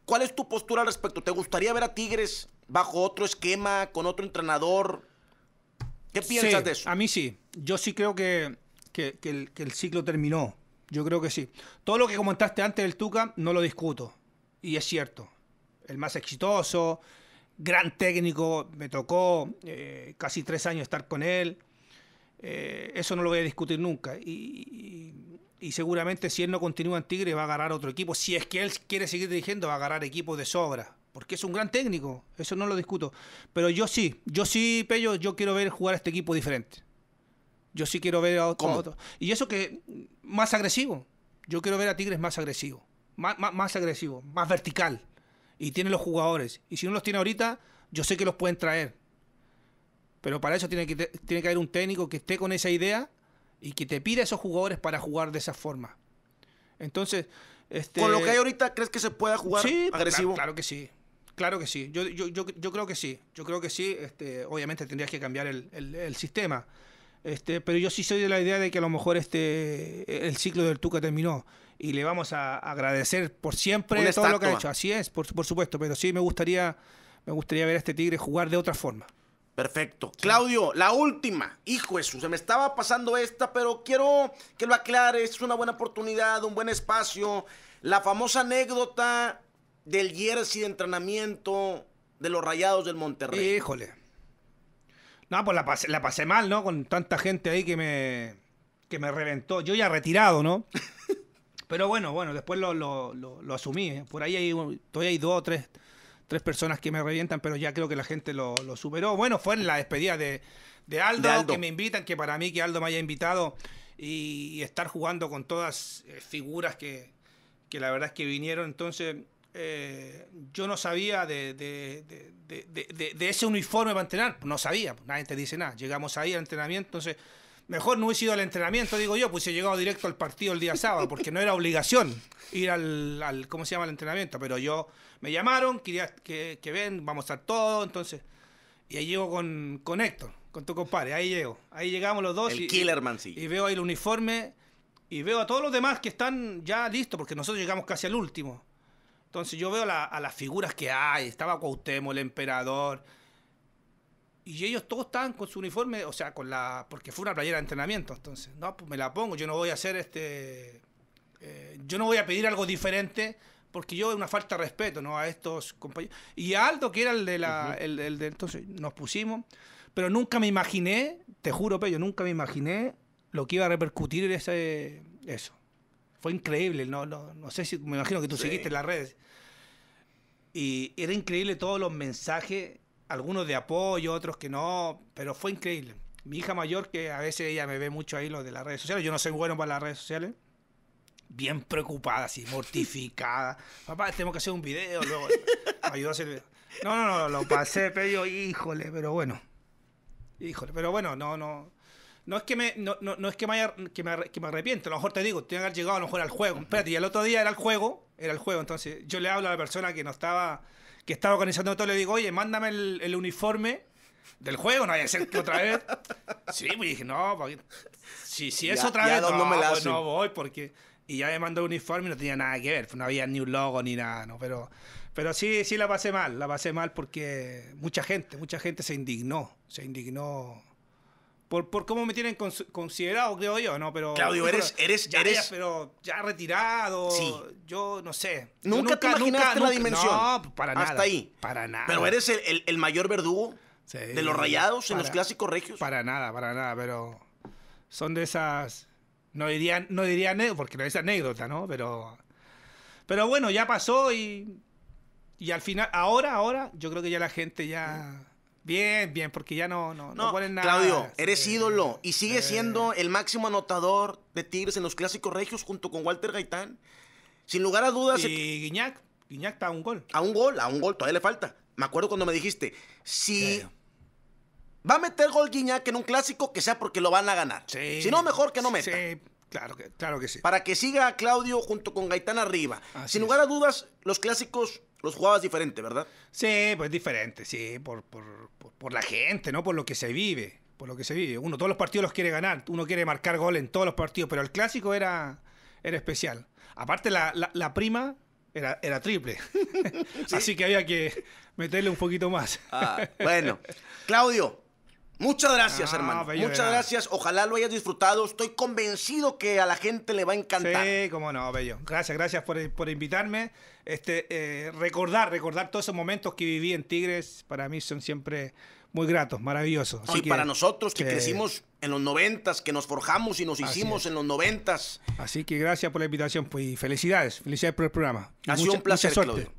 ¿Cuál es tu postura al respecto? ¿Te gustaría ver a Tigres bajo otro esquema, con otro entrenador? ¿Qué piensas de eso? A mí sí. Yo sí creo que el ciclo terminó. Yo creo que sí. Todo lo que comentaste antes del Tuca no lo discuto. Y es cierto. El más exitoso, gran técnico, me tocó eh, casi tres años estar con él. Eh, eso no lo voy a discutir nunca. Y, seguramente si él no continúa en Tigre va a agarrar otro equipo. Si es que él quiere seguir dirigiendo, va a agarrar equipo de sobra. Porque es un gran técnico, eso no lo discuto. Pero yo sí, yo sí, Pello, yo quiero ver jugar a este equipo diferente. Yo sí quiero ver a otro. Y eso que mm, más agresivo. Yo quiero ver a Tigres más agresivo. Más, más, agresivo, más vertical. Y tiene los jugadores. Y si no los tiene ahorita, yo sé que los pueden traer. Pero para eso tiene que, tiene que haber un técnico que esté con esa idea y que te pida a esos jugadores para jugar de esa forma. Entonces, este con lo que hay ahorita, ¿crees que se pueda jugar agresivo? Claro, claro, que sí. Claro que sí. Yo, creo que sí. Yo creo que sí. Este, obviamente tendrías que cambiar el, el, el sistema. Este, pero yo sí soy de la idea de que a lo mejor este, el ciclo del Tuca terminó y le vamos a agradecer por siempre todo lo que ha hecho. Así es, por, supuesto, pero sí me gustaría ver a este Tigre jugar de otra forma. Perfecto. Claudio, la última. Hijo Jesús, se me estaba pasando esta, pero quiero que lo aclares. Es una buena oportunidad, un buen espacio. La famosa anécdota del jersey de entrenamiento de los Rayados del Monterrey. Híjole. No, pues la pasé, la pasé mal, ¿no? Con tanta gente ahí que me, me reventó. Yo ya retirado, ¿no? Pero bueno, bueno, después lo, lo, asumí. ¿eh? Por ahí hay, todavía hay dos o tres, tres personas que me revientan, pero ya creo que la gente lo, superó. Bueno, fue en la despedida de, de, Aldo, que me invitan, que para mí que Aldo me haya invitado y, estar jugando con todas eh, figuras que, que la verdad es que vinieron. Entonces, yo no sabía de, ese uniforme para entrenar. No sabía, pues, nadie te dice nada. Llegamos ahí al entrenamiento, entonces mejor no hubiese ido al entrenamiento, digo yo, pues he llegado directo al partido el día sábado, porque no era obligación ir al, al ¿cómo se llama?, el entrenamiento. Pero yo, me llamaron, quería que, ven, vamos a estar todos, entonces. Y ahí llego con, con Héctor, con tu compadre, ahí llego. Ahí llegamos los dos. El y, Y veo ahí el uniforme y veo a todos los demás que están ya listos, porque nosotros llegamos casi al último. Entonces yo veo a las figuras que hay, estaba Cuauhtémoc, el emperador, y ellos todos estaban con su uniforme, o sea, con la. porque fue una playera de entrenamiento, entonces, no, pues me la pongo, yo no voy a hacer este. Eh, yo no voy a pedir algo diferente, porque yo veo una falta de respeto, ¿no? A estos compañeros. Y alto Aldo, que era el de la. el, el de, entonces, nos pusimos, pero nunca me imaginé, te juro, yo nunca me imaginé lo que iba a repercutir ese, eso fue increíble. No, no, no sé si me imagino que tú seguiste en las redes. Y era increíble todos los mensajes, algunos de apoyo, otros que no, pero fue increíble. Mi hija mayor, que a veces ella me ve mucho ahí lo de las redes sociales, yo no soy bueno para las redes sociales. Bien preocupada, así, mortificada. Papá, tenemos que hacer un video, luego ayudó a hacer No, no, no, lo pasé, pero híjole, pero bueno. Híjole, pero bueno, no, no no es que me, no, no, es que me, que me, arrepiento, a lo mejor te digo, tiene que haber llegado a lo mejor al juego. Espérate, y el otro día era el juego, era el juego. Entonces yo le hablo a la persona que no estaba, que estaba organizando todo, le digo, oye, mándame el, uniforme del juego, no vaya a ser otra vez. Sí, pues dije, no, si, es otra vez, pues no, voy porque... Y ya me mandó el uniforme y no tenía nada que ver, pues no había ni un logo ni nada, ¿no? Pero... Pero sí, sí la pasé mal, la pasé mal porque mucha gente, mucha gente se indignó, se indignó por, por cómo me tienen considerado, creo yo, ¿no? Pero, Claudio, eres, eres, ya, eres... pero ya retirado, sí. yo no sé. ¿Nunca, nunca te la dimensión? No, pues, para nada. Hasta ahí. Para nada. Pero eres el, el, mayor verdugo de los rayados en los clásicos regios. Para nada, para nada, pero son de esas... No diría, no diría porque no es anécdota, ¿no? Pero, pero bueno, ya pasó y, y al final, ahora, ahora, yo creo que ya la gente ya... Mm. Bien, bien, porque ya no, no, no, ponen nada. Claudio, eres ídolo y sigue siendo el máximo anotador de Tigres en los clásicos regios junto con Walter Gaitán. Sin lugar a dudas. Y eh, Guiñac, Guiñac está a un gol. A un gol, a un gol, todavía le falta. Me acuerdo cuando me dijiste, si va a meter gol Guiñac en un clásico, que sea porque lo van a ganar. Si no, mejor que no meta. Claro que, sí. Para que siga Claudio junto con Gaitán arriba. Sin lugar a dudas, los clásicos los jugabas diferente, ¿verdad? Sí, pues diferente, sí, por, la gente, ¿no? Por lo que se vive por lo que se vive. Uno todos los partidos los quiere ganar, uno quiere marcar gol en todos los partidos, pero el clásico era, era especial. Aparte la, prima era, triple, así que había que meterle un poquito más. Ah, bueno, Claudio, Muchas gracias, ah, hermano. Muchas gracias. Ojalá lo hayas disfrutado. Estoy convencido que a la gente le va a encantar. Sí, cómo no, bello. Gracias, gracias por, invitarme. Este, eh, recordar, recordar todos esos momentos que viví en Tigres, para mí son siempre muy gratos, maravillosos. y para nosotros que, crecimos en los noventas, que nos forjamos y nos hicimos en los noventas. Así que gracias por la invitación pues, y felicidades, felicidades por el programa. ha sido un placer,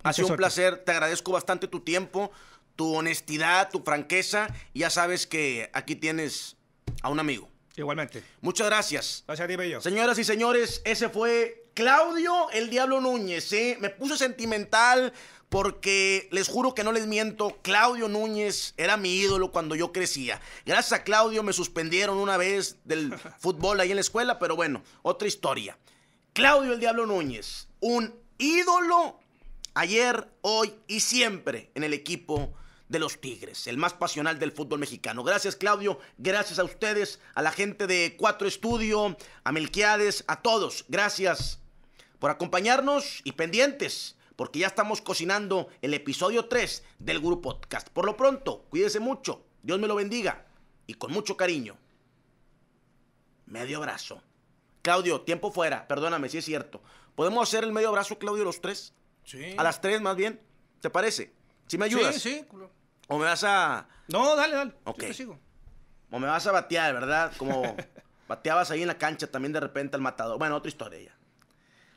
Ha sido un placer, te agradezco bastante tu tiempo tu honestidad, tu franqueza. ya sabes que aquí tienes a un amigo. Igualmente. Muchas gracias. Gracias a ti, Bello. Señoras y señores, ese fue Claudio el Diablo Núñez. ¿eh? Me puse sentimental porque les juro que no les miento, Claudio Núñez era mi ídolo cuando yo crecía. Gracias a Claudio me suspendieron una vez del fútbol ahí en la escuela, pero bueno, otra historia. Claudio el Diablo Núñez, un ídolo ayer, hoy y siempre en el equipo de los Tigres, el más pasional del fútbol mexicano. Gracias Claudio, gracias a ustedes, a la gente de Cuatro Estudio, a Melquiades, a todos. Gracias por acompañarnos y pendientes, porque ya estamos cocinando el episodio 3 del Grupo Podcast. Por lo pronto, cuídese mucho, Dios me lo bendiga y con mucho cariño. Medio abrazo Claudio, tiempo fuera, perdóname si es cierto. ¿Podemos hacer el medio abrazo Claudio, los tres? Sí. A las tres más bien, se parece? ¿Sí me ayudas? Sí, sí. Culo. ¿O me vas a...? No, dale, dale. Ok. O me vas a batear, ¿verdad? Como bateabas ahí en la cancha también de repente al matador. Bueno, otra historia ya.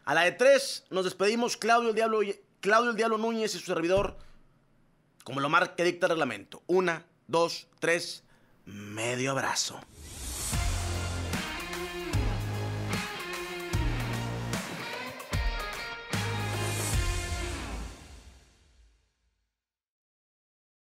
A la de tres nos despedimos Claudio el Diablo, Claudio el Núñez y su servidor, como lo marca dicta el reglamento. Una, dos, tres, medio abrazo.